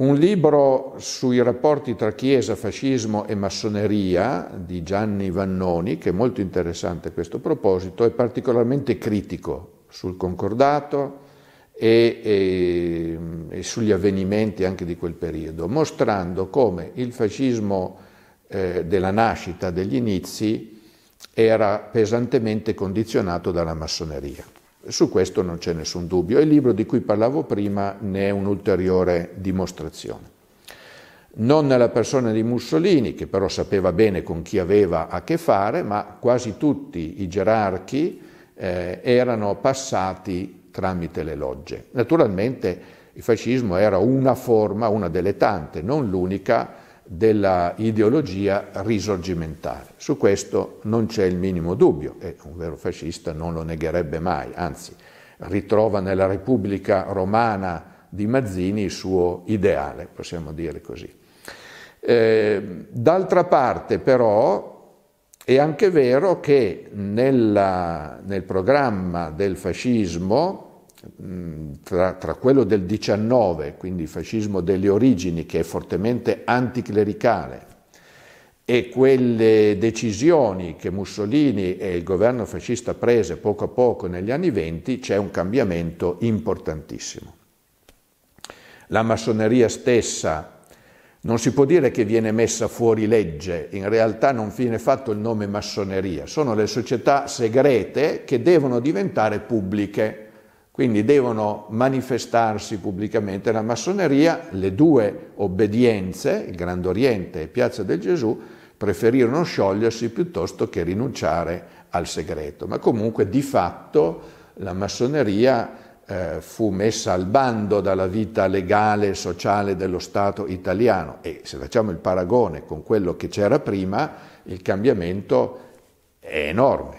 un libro sui rapporti tra Chiesa, fascismo e massoneria di Gianni Vannoni, che è molto interessante a questo proposito, è particolarmente critico sul concordato, e, e, e, sugli avvenimenti anche di quel periodo, mostrando come il fascismo eh, della nascita, degli inizi, era pesantemente condizionato dalla massoneria. Su questo non c'è nessun dubbio il libro di cui parlavo prima ne è un'ulteriore dimostrazione. Non nella persona di Mussolini, che però sapeva bene con chi aveva a che fare, ma quasi tutti i gerarchi eh, erano passati tramite le logge. Naturalmente il fascismo era una forma, una delle tante, non l'unica, della ideologia risorgimentale. Su questo non c'è il minimo dubbio e un vero fascista non lo negherebbe mai, anzi ritrova nella Repubblica Romana di Mazzini il suo ideale, possiamo dire così. Eh, d'altra parte però è anche vero che nella, nel programma del fascismo Mm, tra, tra, quello del 19, quindi il fascismo delle origini, che è fortemente anticlericale, e quelle decisioni che Mussolini e il governo fascista prese poco a poco negli anni 20, c'è un cambiamento importantissimo. La massoneria stessa non si può dire che viene messa fuori legge, in realtà non viene fatto il nome massoneria, sono le società segrete che devono diventare pubbliche quindi devono manifestarsi pubblicamente la massoneria, le due obbedienze, il Grand Oriente e Piazza del Gesù, preferirono sciogliersi piuttosto che rinunciare al segreto. Ma comunque di fatto la massoneria eh, fu messa al bando dalla vita legale e sociale dello Stato italiano e se facciamo il paragone con quello che c'era prima, il cambiamento è enorme.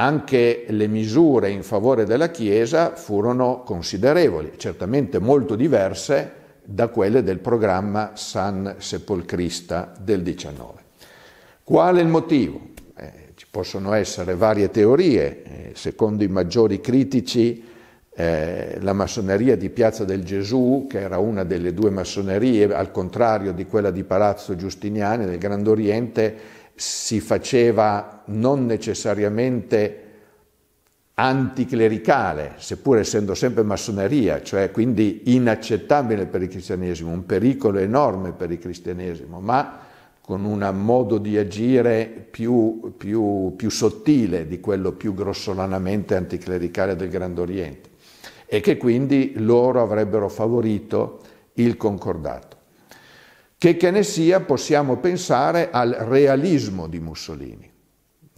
Anche le misure in favore della Chiesa furono considerevoli, certamente molto diverse da quelle del programma San Sepolcrista del 19. Qual è il motivo? Eh, ci possono essere varie teorie, eh, secondo i maggiori critici eh, la massoneria di Piazza del Gesù, che era una delle due massonerie, al contrario di quella di Palazzo Giustiniani del Grande Oriente, si faceva non necessariamente anticlericale, seppur essendo sempre massoneria, cioè quindi inaccettabile per il cristianesimo, un pericolo enorme per il cristianesimo, ma con un modo di agire più, più, più sottile di quello più grossolanamente anticlericale del Grande Oriente e che quindi loro avrebbero favorito il concordato. Che che ne sia, possiamo pensare al realismo di Mussolini.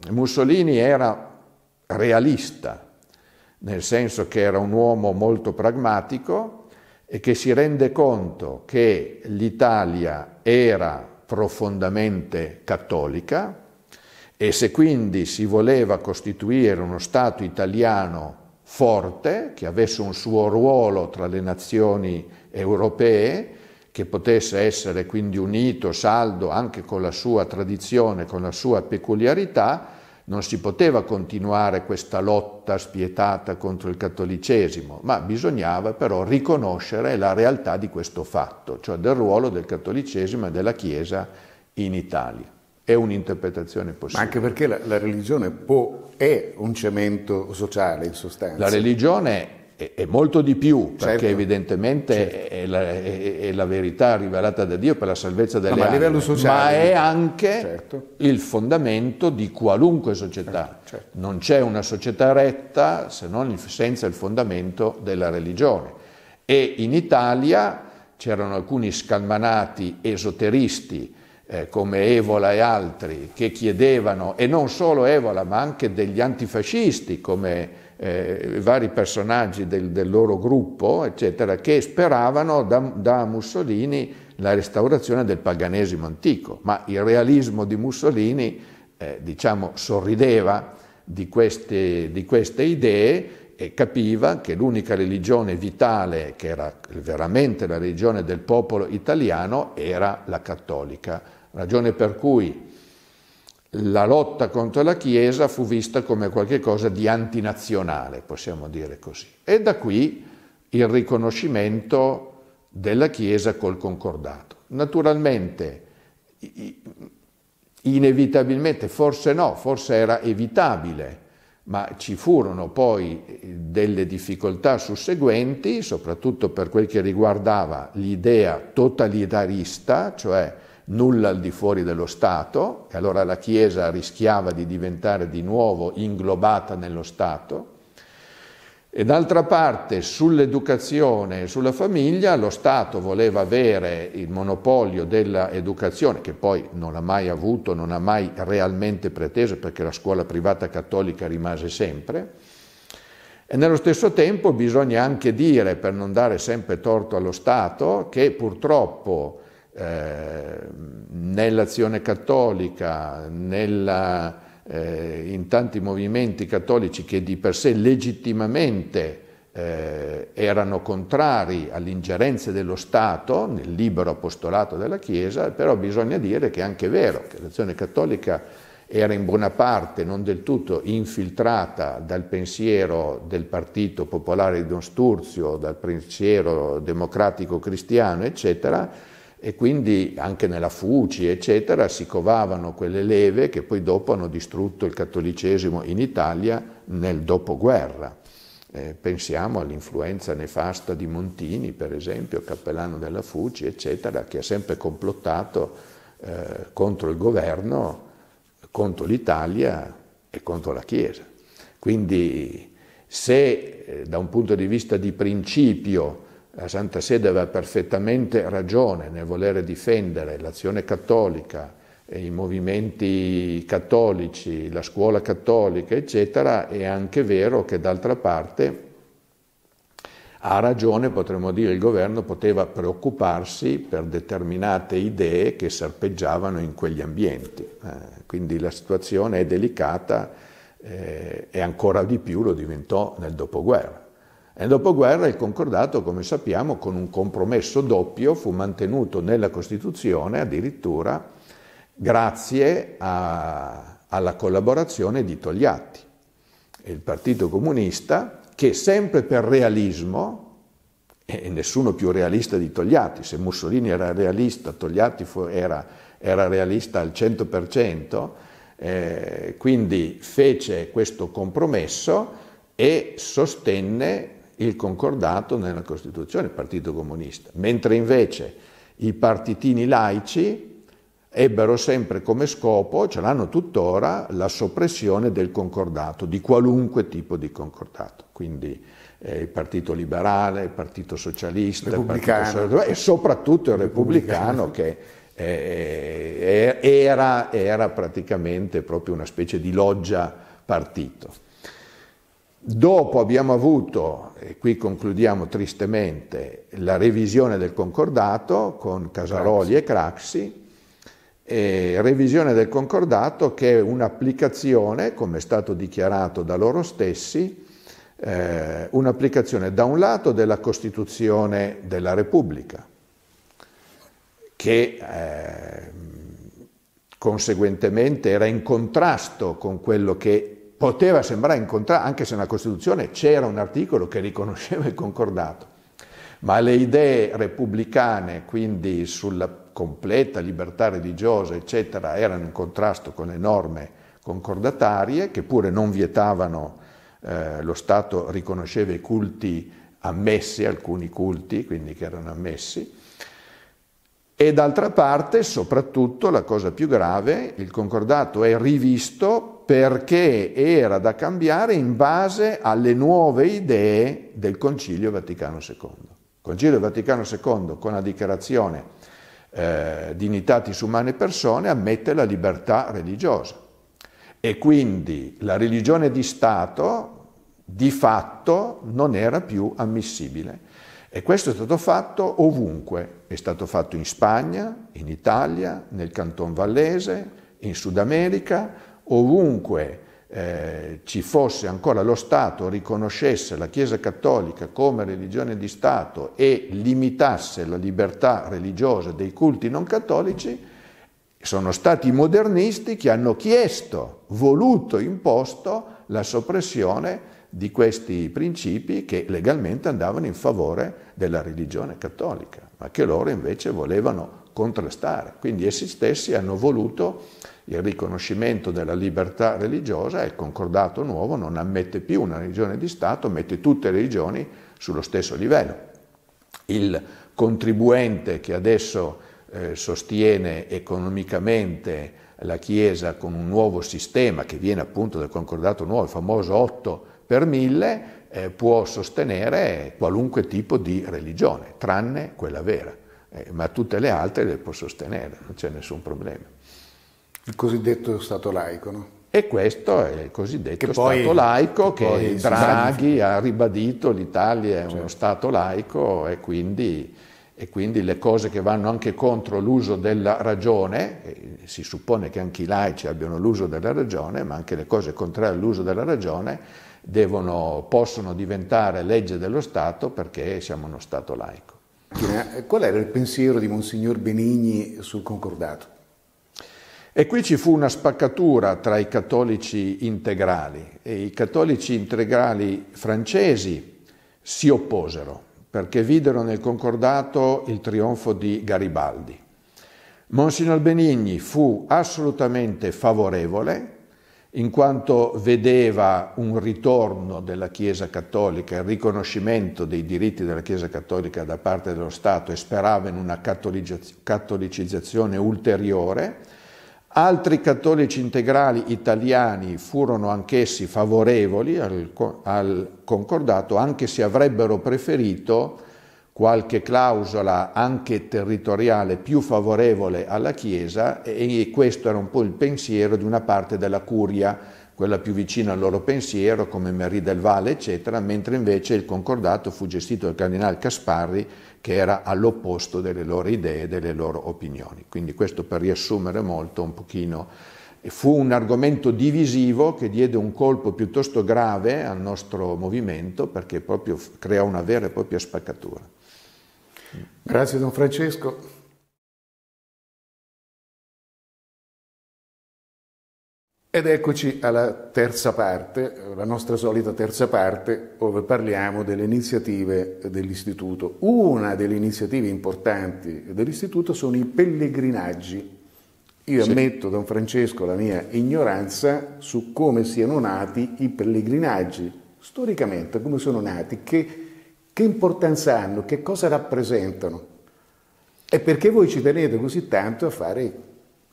Mussolini era realista, nel senso che era un uomo molto pragmatico e che si rende conto che l'Italia era profondamente cattolica e se quindi si voleva costituire uno Stato italiano forte, che avesse un suo ruolo tra le nazioni europee, che potesse essere quindi unito, saldo, anche con la sua tradizione, con la sua peculiarità, non si poteva continuare questa lotta spietata contro il cattolicesimo, ma bisognava però riconoscere la realtà di questo fatto, cioè del ruolo del cattolicesimo e della Chiesa in Italia. È un'interpretazione possibile. Ma anche perché la, la religione può, è un cemento sociale in sostanza. La religione e molto di più, perché certo. evidentemente certo. È, la, è, è, la, verità rivelata da Dio per la salvezza delle no, ma sociale, ma è anche certo. il fondamento di qualunque società. Certo, certo. Non c'è una società retta se non senza il fondamento della religione. E in Italia c'erano alcuni scalmanati esoteristi eh, come Evola e altri che chiedevano, e non solo Evola, ma anche degli antifascisti come eh, vari personaggi del, del, loro gruppo, eccetera, che speravano da, da Mussolini la restaurazione del paganesimo antico, ma il realismo di Mussolini, eh, diciamo, sorrideva di queste, di queste idee e capiva che l'unica religione vitale, che era veramente la religione del popolo italiano, era la cattolica, ragione per cui la lotta contro la Chiesa fu vista come qualcosa di antinazionale, possiamo dire così. E da qui il riconoscimento della Chiesa col concordato. Naturalmente, inevitabilmente, forse no, forse era evitabile, ma ci furono poi eh, delle difficoltà susseguenti, soprattutto per quel che riguardava l'idea totalitarista, cioè nulla al di fuori dello Stato, e allora la Chiesa rischiava di diventare di nuovo inglobata nello Stato, e d'altra parte sull'educazione e sulla famiglia lo Stato voleva avere il monopolio dell'educazione, che poi non ha mai avuto, non ha mai realmente preteso perché la scuola privata cattolica rimase sempre. E nello stesso tempo bisogna anche dire, per non dare sempre torto allo Stato, che purtroppo Ehm, nell'azione cattolica, nella, eh, in tanti movimenti cattolici che di per sé legittimamente eh, erano contrari all'ingerenza dello Stato nel libero apostolato della Chiesa, però bisogna dire che è anche vero che l'azione cattolica era in buona parte, non del tutto, infiltrata dal pensiero del Partito Popolare di Don Sturzio, dal pensiero democratico cristiano, eccetera, e quindi anche nella Fuci, eccetera, si covavano quelle leve che poi dopo hanno distrutto il cattolicesimo in Italia nel dopoguerra. Eh, pensiamo all'influenza nefasta di Montini, per esempio, cappellano della Fuci, eccetera, che ha sempre complottato eh, contro il governo, contro l'Italia e contro la Chiesa. Quindi se eh, da un punto di vista di principio la Santa Sede aveva perfettamente ragione nel volere difendere l'azione cattolica, i movimenti cattolici, la scuola cattolica, eccetera, è anche vero che d'altra parte ha ragione, potremmo dire, il governo poteva preoccuparsi per determinate idee che serpeggiavano in quegli ambienti. Eh, quindi la situazione è delicata eh, e ancora di più lo diventò nel dopoguerra. Nel dopoguerra il concordato, come sappiamo, con un compromesso doppio fu mantenuto nella Costituzione addirittura grazie a, alla collaborazione di Togliatti. Il Partito Comunista, che sempre per realismo, e nessuno più realista di Togliatti, se Mussolini era realista, Togliatti era, era realista al 100%, eh, quindi fece questo compromesso e sostenne il concordato nella Costituzione, il Partito Comunista, mentre invece i partitini laici ebbero sempre come scopo, ce l'hanno tuttora, la soppressione del concordato, di qualunque tipo di concordato. Quindi eh, il Partito Liberale, il Partito Socialista, il Partito e soprattutto il Repubblicano che eh, eh, era, era praticamente proprio una specie di loggia partito. Dopo abbiamo avuto, e qui concludiamo tristemente, la revisione del concordato con Casaroli Craxi. e Craxi, e revisione del concordato che è un'applicazione, come è stato dichiarato da loro stessi, eh, un'applicazione da un lato della Costituzione della Repubblica, che eh, conseguentemente era in contrasto con quello che poteva sembrare incontrare, anche se nella Costituzione c'era un articolo che riconosceva il concordato, ma le idee repubblicane, quindi sulla completa libertà religiosa, eccetera, erano in contrasto con le norme concordatarie, che pure non vietavano, eh, lo Stato riconosceva i culti ammessi, alcuni culti, quindi che erano ammessi, e d'altra parte, soprattutto, la cosa più grave, il concordato è rivisto perché era da cambiare in base alle nuove idee del Concilio Vaticano II. Il Concilio Vaticano II con la dichiarazione eh, dignitatis umane persone ammette la libertà religiosa e quindi la religione di Stato di fatto non era più ammissibile. E questo è stato fatto ovunque, è stato fatto in Spagna, in Italia, nel Canton Vallese, in Sud America, ovunque eh, ci fosse ancora lo Stato riconoscesse la Chiesa Cattolica come religione di Stato e limitasse la libertà religiosa dei culti non cattolici, sono stati i modernisti che hanno chiesto, voluto, imposto la soppressione di questi principi che legalmente andavano in favore della religione cattolica, ma che loro invece volevano contrastare. Quindi essi stessi hanno voluto il riconoscimento della libertà religiosa, il concordato nuovo non ammette più una religione di Stato, mette tutte le religioni sullo stesso livello. Il contribuente che adesso eh, sostiene economicamente la Chiesa con un nuovo sistema che viene appunto dal concordato nuovo, il famoso 8 per 1000, eh, può sostenere qualunque tipo di religione, tranne quella vera, eh, ma tutte le altre le può sostenere, non c'è nessun problema. Il cosiddetto Stato laico, no? E questo è il cosiddetto che poi, Stato laico che, che Draghi ha ribadito, l'Italia è cioè. uno certo. Stato laico e quindi, e quindi, le cose che vanno anche contro l'uso della ragione, eh, si suppone che anche i laici abbiano l'uso della ragione, ma anche le cose contrarie all'uso della ragione devono, possono diventare legge dello Stato perché siamo uno Stato laico. Qual era il pensiero di Monsignor Benigni sul concordato? E qui ci fu una spaccatura tra i cattolici integrali e i cattolici integrali francesi si opposero perché videro nel concordato il trionfo di Garibaldi. Monsignor Benigni fu assolutamente favorevole in quanto vedeva un ritorno della Chiesa Cattolica, il riconoscimento dei diritti della Chiesa Cattolica da parte dello Stato e sperava in una cattolicizzazione ulteriore Altri cattolici integrali italiani furono anch'essi favorevoli al, al concordato, anche se avrebbero preferito qualche clausola anche territoriale più favorevole alla Chiesa e questo era un po' il pensiero di una parte della curia quella più vicina al loro pensiero, come Marie del Valle, eccetera, mentre invece il concordato fu gestito dal cardinale Casparri, che era all'opposto delle loro idee e delle loro opinioni. Quindi questo per riassumere molto un pochino. Fu un argomento divisivo che diede un colpo piuttosto grave al nostro movimento perché proprio creò una vera e propria spaccatura. Grazie Don Francesco. Ed eccoci alla terza parte, la nostra solita terza parte, dove parliamo delle iniziative dell'Istituto. Una delle iniziative importanti dell'Istituto sono i pellegrinaggi. Io sì. ammetto, Don Francesco, la mia ignoranza su come siano nati i pellegrinaggi, storicamente, come sono nati, che, che importanza hanno, che cosa rappresentano e perché voi ci tenete così tanto a fare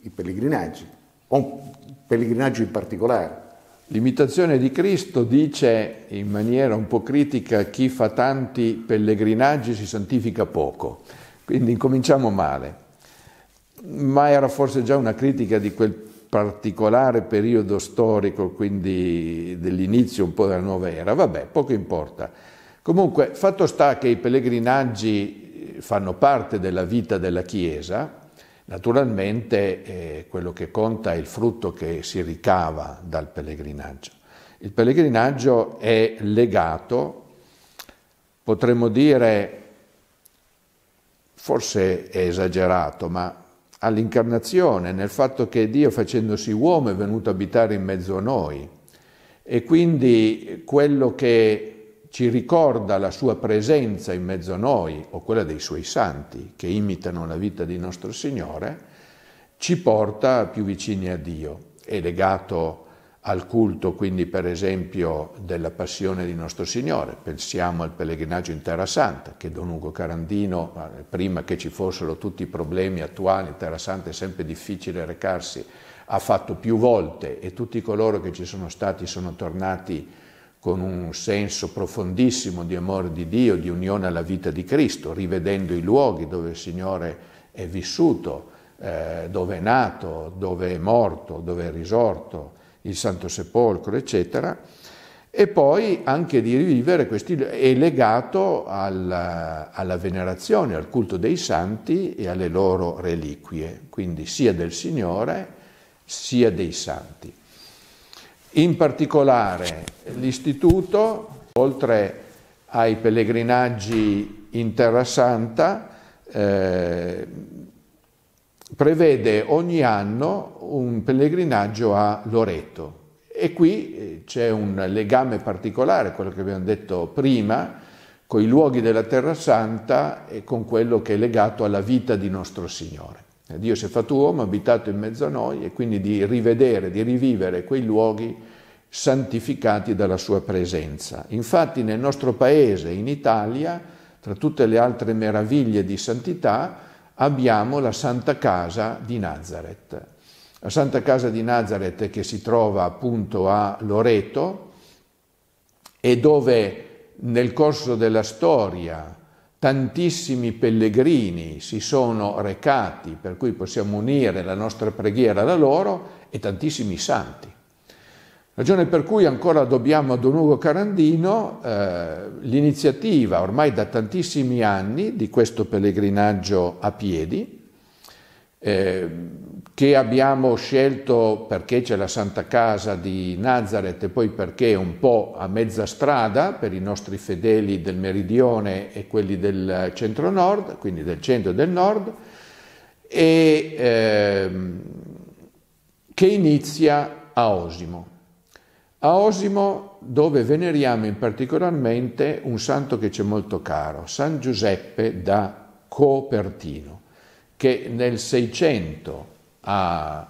i pellegrinaggi. O pellegrinaggio in particolare. L'imitazione di Cristo dice in maniera un po' critica chi fa tanti pellegrinaggi si santifica poco, quindi incominciamo male. Ma era forse già una critica di quel particolare periodo storico, quindi dell'inizio un po' della nuova era, vabbè, poco importa. Comunque, fatto sta che i pellegrinaggi eh, fanno parte della vita della Chiesa, Naturalmente eh, quello che conta è il frutto che si ricava dal pellegrinaggio. Il pellegrinaggio è legato, potremmo dire, forse è esagerato, ma all'incarnazione, nel fatto che Dio facendosi uomo è venuto a abitare in mezzo a noi. E quindi quello che ci ricorda la sua presenza in mezzo a noi o quella dei suoi santi che imitano la vita di nostro Signore, ci porta più vicini a Dio. È legato al culto, quindi per esempio della passione di nostro Signore, pensiamo al pellegrinaggio in Terra Santa, che Don Ugo Carandino, prima che ci fossero tutti i problemi attuali, in Terra Santa è sempre difficile recarsi, ha fatto più volte e tutti coloro che ci sono stati sono tornati con un senso profondissimo di amore di Dio, di unione alla vita di Cristo, rivedendo i luoghi dove il Signore è vissuto, eh, dove è nato, dove è morto, dove è risorto, il Santo Sepolcro, eccetera, e poi anche di rivivere questi, è legato alla, alla venerazione, al culto dei santi e alle loro reliquie, quindi sia del Signore sia dei santi. In particolare l'istituto, oltre ai pellegrinaggi in Terra Santa, eh, prevede ogni anno un pellegrinaggio a Loreto e qui eh, c'è un legame particolare, quello che abbiamo detto prima, con i luoghi della Terra Santa e con quello che è legato alla vita di nostro Signore. Eh, Dio si è fatto uomo, è abitato in mezzo a noi e quindi di rivedere, di rivivere quei luoghi santificati dalla sua presenza. Infatti nel nostro paese, in Italia, tra tutte le altre meraviglie di santità, abbiamo la Santa Casa di Nazareth. La Santa Casa di Nazareth che si trova appunto a Loreto e dove nel corso della storia Tantissimi pellegrini si sono recati, per cui possiamo unire la nostra preghiera alla loro, e tantissimi santi. Ragione per cui ancora dobbiamo a Don Ugo Carandino eh, l'iniziativa ormai da tantissimi anni di questo pellegrinaggio a piedi, eh, che abbiamo scelto perché c'è la Santa Casa di Nazareth e poi perché è un po' a mezza strada per i nostri fedeli del meridione e quelli del centro-nord, quindi del centro e del nord, e ehm, che inizia a Osimo. A Osimo dove veneriamo in particolarmente un santo che ci è molto caro, San Giuseppe da Copertino, che nel 600 ha,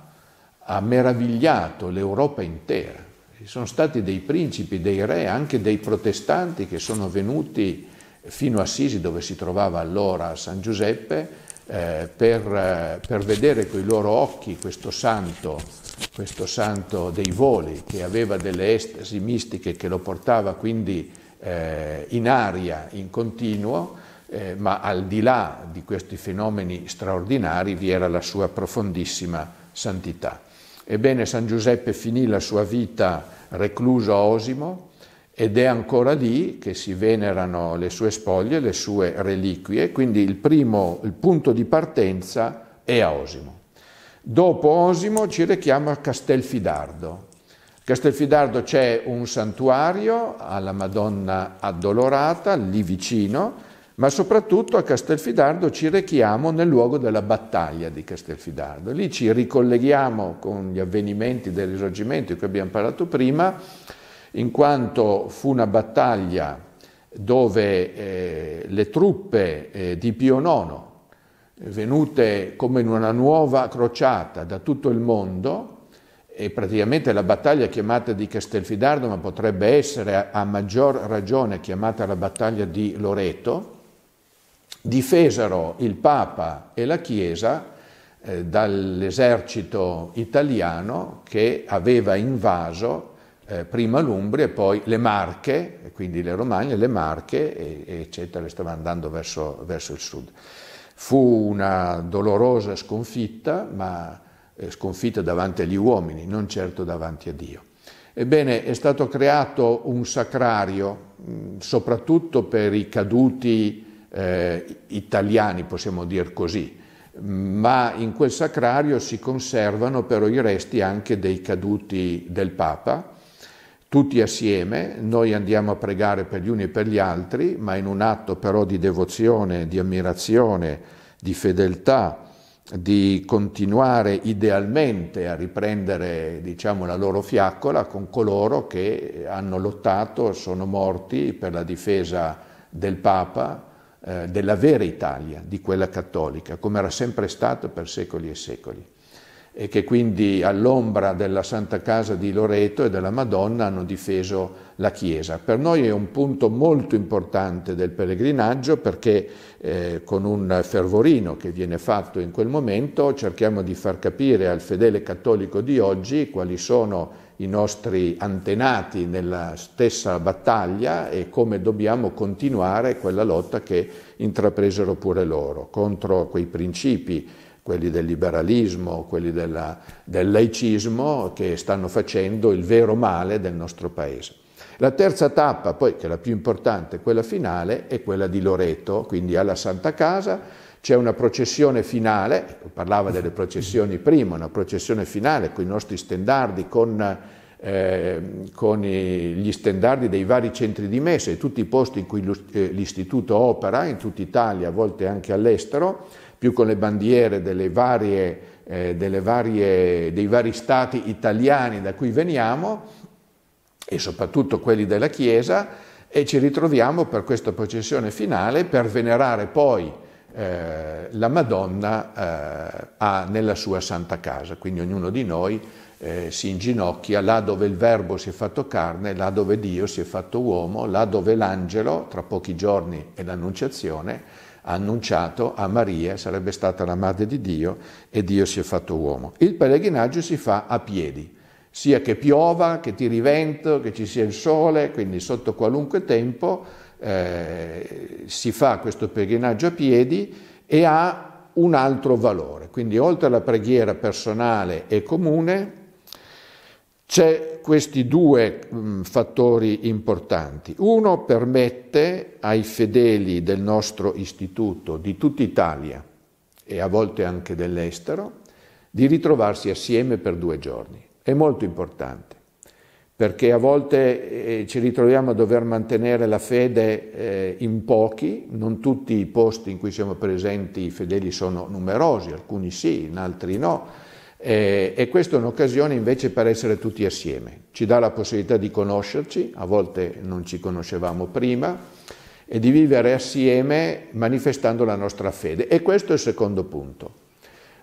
ha meravigliato l'Europa intera. Ci sono stati dei principi, dei re, anche dei protestanti che sono venuti fino a Sisi, dove si trovava allora San Giuseppe, eh, per, eh, per, vedere coi loro occhi questo santo, questo santo dei voli che aveva delle estasi mistiche che lo portava quindi eh, in aria in continuo eh, ma al di là di questi fenomeni straordinari vi era la sua profondissima santità. Ebbene, San Giuseppe finì la sua vita recluso a Osimo ed è ancora lì che si venerano le sue spoglie, le sue reliquie, quindi il primo il punto di partenza è a Osimo. Dopo Osimo ci richiamo a Castelfidardo, Castelfidardo c'è un santuario alla Madonna addolorata, lì vicino, ma soprattutto a Castelfidardo ci rechiamo nel luogo della battaglia di Castelfidardo. Lì ci ricolleghiamo con gli avvenimenti del risorgimento di cui abbiamo parlato prima, in quanto fu una battaglia dove eh, le truppe eh, di Pio IX, venute come in una nuova crociata da tutto il mondo, e praticamente la battaglia chiamata di Castelfidardo, ma potrebbe essere a maggior ragione chiamata la battaglia di Loreto, difesero il Papa e la Chiesa eh, dall'esercito italiano che aveva invaso eh, prima l'Umbria e poi le Marche, e quindi le Romagne, le Marche, e, eccetera, e stava andando verso, verso, il sud. Fu una dolorosa sconfitta, ma eh, sconfitta davanti agli uomini, non certo davanti a Dio. Ebbene, è stato creato un sacrario, mh, soprattutto per i caduti eh, italiani, possiamo dire così, ma in quel sacrario si conservano però i resti anche dei caduti del Papa, tutti assieme, noi andiamo a pregare per gli uni e per gli altri, ma in un atto però di devozione, di ammirazione, di fedeltà, di continuare idealmente a riprendere diciamo, la loro fiaccola con coloro che hanno lottato, sono morti per la difesa del Papa, eh, della vera Italia, di quella cattolica, come era sempre stato per secoli e secoli, e che quindi all'ombra della Santa Casa di Loreto e della Madonna hanno difeso la Chiesa. Per noi è un punto molto importante del pellegrinaggio perché eh, con un fervorino che viene fatto in quel momento cerchiamo di far capire al fedele cattolico di oggi quali sono i nostri antenati nella stessa battaglia e come dobbiamo continuare quella lotta che intrapresero pure loro contro quei principi, quelli del liberalismo, quelli della, del laicismo che stanno facendo il vero male del nostro paese. La terza tappa, poi che è la più importante, quella finale, è quella di Loreto, quindi alla Santa Casa, c'è una processione finale, parlava delle processioni prima, una processione finale con i nostri stendardi, con, eh, con i, gli stendardi dei vari centri di messa, e tutti i posti in cui eh, l'istituto opera, in tutta Italia, a volte anche all'estero, più con le bandiere varie, eh, varie, dei vari stati italiani da cui veniamo e soprattutto quelli della Chiesa e ci ritroviamo per questa processione finale per venerare poi eh, la Madonna eh, ha nella sua santa casa, quindi ognuno di noi eh, si inginocchia là dove il Verbo si è fatto carne, là dove Dio si è fatto uomo, là dove l'angelo, tra pochi giorni è l'Annunciazione, ha annunciato a Maria, sarebbe stata la madre di Dio, e Dio si è fatto uomo. Il pellegrinaggio si fa a piedi, sia che piova, che tiri vento, che ci sia il sole, quindi sotto qualunque tempo eh, si fa questo pellegrinaggio a piedi e ha un altro valore. Quindi oltre alla preghiera personale e comune c'è questi due mh, fattori importanti. Uno permette ai fedeli del nostro istituto di tutta Italia e a volte anche dell'estero di ritrovarsi assieme per due giorni. È molto importante perché a volte eh, ci ritroviamo a dover mantenere la fede eh, in pochi, non tutti i posti in cui siamo presenti i fedeli sono numerosi, alcuni sì, in altri no, eh, e questa è un'occasione invece per essere tutti assieme, ci dà la possibilità di conoscerci, a volte non ci conoscevamo prima, e di vivere assieme manifestando la nostra fede. E questo è il secondo punto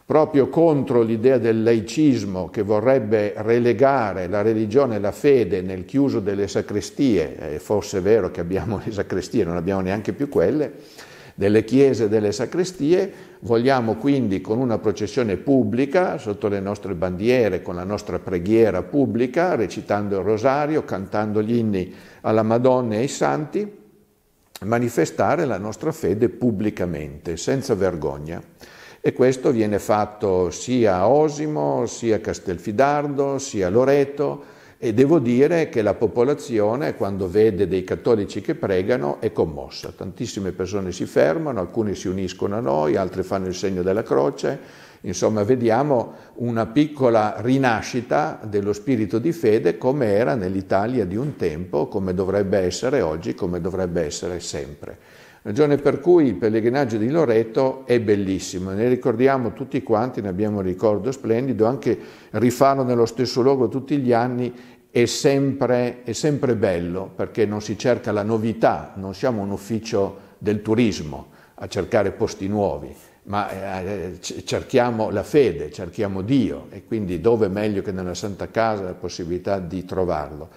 proprio contro l'idea del laicismo che vorrebbe relegare la religione e la fede nel chiuso delle sacrestie, eh, e è vero che abbiamo *laughs* le sacrestie, non abbiamo neanche più quelle, delle chiese e delle sacrestie, vogliamo quindi con una processione pubblica, sotto le nostre bandiere, con la nostra preghiera pubblica, recitando il rosario, cantando gli inni alla Madonna e ai Santi, manifestare la nostra fede pubblicamente, senza vergogna. E questo viene fatto sia a Osimo, sia a Castelfidardo, sia a Loreto e devo dire che la popolazione quando vede dei cattolici che pregano è commossa. Tantissime persone si fermano, alcuni si uniscono a noi, altri fanno il segno della croce. Insomma, vediamo una piccola rinascita dello spirito di fede come era nell'Italia di un tempo, come dovrebbe essere oggi, come dovrebbe essere sempre ragione per cui il pellegrinaggio di Loreto è bellissimo, ne ricordiamo tutti quanti, ne abbiamo un ricordo splendido, anche rifarlo nello stesso luogo tutti gli anni è sempre, è sempre bello perché non si cerca la novità, non siamo un ufficio del turismo a cercare posti nuovi, ma eh, eh, cerchiamo la fede, cerchiamo Dio e quindi dove meglio che nella Santa Casa la possibilità di trovarlo.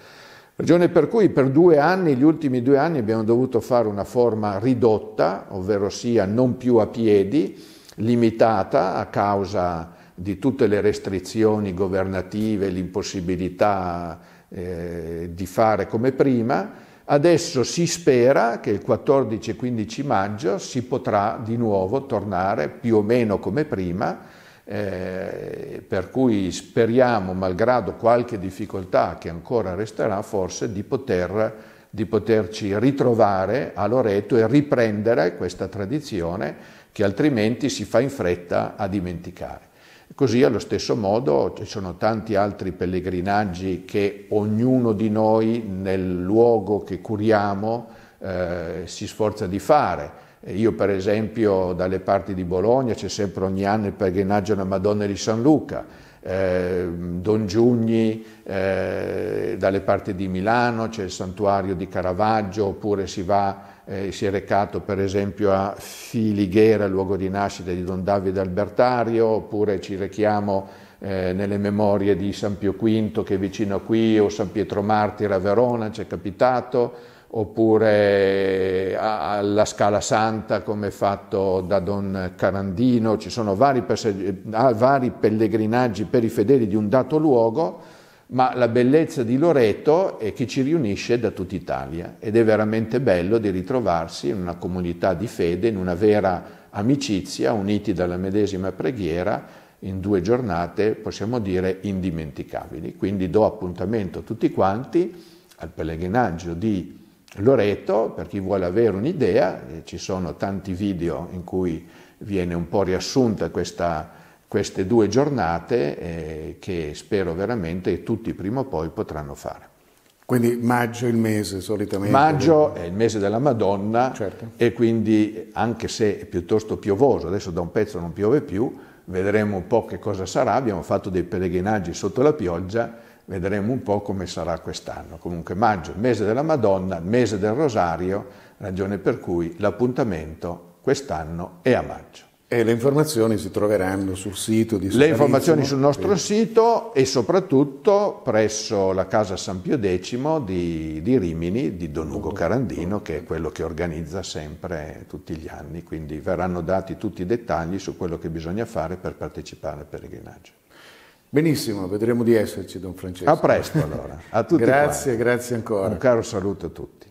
Ragione per cui per due anni, gli ultimi due anni, abbiamo dovuto fare una forma ridotta, ovvero sia non più a piedi, limitata a causa di tutte le restrizioni governative, l'impossibilità eh, di fare come prima. Adesso si spera che il 14 e 15 maggio si potrà di nuovo tornare più o meno come prima eh, per cui speriamo, malgrado qualche difficoltà che ancora resterà, forse di, poter, di poterci ritrovare a Loreto e riprendere questa tradizione che altrimenti si fa in fretta a dimenticare. Così allo stesso modo ci sono tanti altri pellegrinaggi che ognuno di noi nel luogo che curiamo eh, si sforza di fare. Eh, io per esempio dalle parti di Bologna c'è sempre ogni anno il pellegrinaggio alla Madonna di San Luca, eh, Don Giugni eh, dalle parti di Milano c'è il santuario di Caravaggio oppure si, va, eh, si è recato per esempio a Filighera, luogo di nascita di Don Davide Albertario oppure ci rechiamo eh, nelle memorie di San Pio V che è vicino a qui o San Pietro Martire a Verona, ci è capitato oppure eh, alla Scala Santa come fatto da Don Carandino, ci sono vari, eh, ah, vari pellegrinaggi per i fedeli di un dato luogo, ma la bellezza di Loreto è che ci riunisce da tutta Italia ed è veramente bello di ritrovarsi in una comunità di fede, in una vera amicizia, uniti dalla medesima preghiera, in due giornate possiamo dire indimenticabili. Quindi do appuntamento a tutti quanti al pellegrinaggio di Loreto, per chi vuole avere un'idea, eh, ci sono tanti video in cui viene un po' riassunta questa, queste due giornate eh, che spero veramente tutti prima o poi potranno fare. Quindi maggio è il mese solitamente. Maggio è il mese della Madonna certo. e quindi anche se è piuttosto piovoso, adesso da un pezzo non piove più, vedremo un po' che cosa sarà, abbiamo fatto dei pellegrinaggi sotto la pioggia, vedremo un po' come sarà quest'anno. Comunque maggio, mese della Madonna, mese del Rosario, ragione per cui l'appuntamento quest'anno è a maggio. E le informazioni si troveranno sul sito di Sodalizio. Le informazioni sul nostro sito e soprattutto presso la Casa San Pio X di, di Rimini, di Don Ugo Carandino, che è quello che organizza sempre tutti gli anni. Quindi verranno dati tutti i dettagli su quello che bisogna fare per partecipare al pellegrinaggio. Benissimo, vedremo di esserci, Don Francesco. A presto allora. A tutti grazie, quanti. grazie ancora. Un caro saluto a tutti.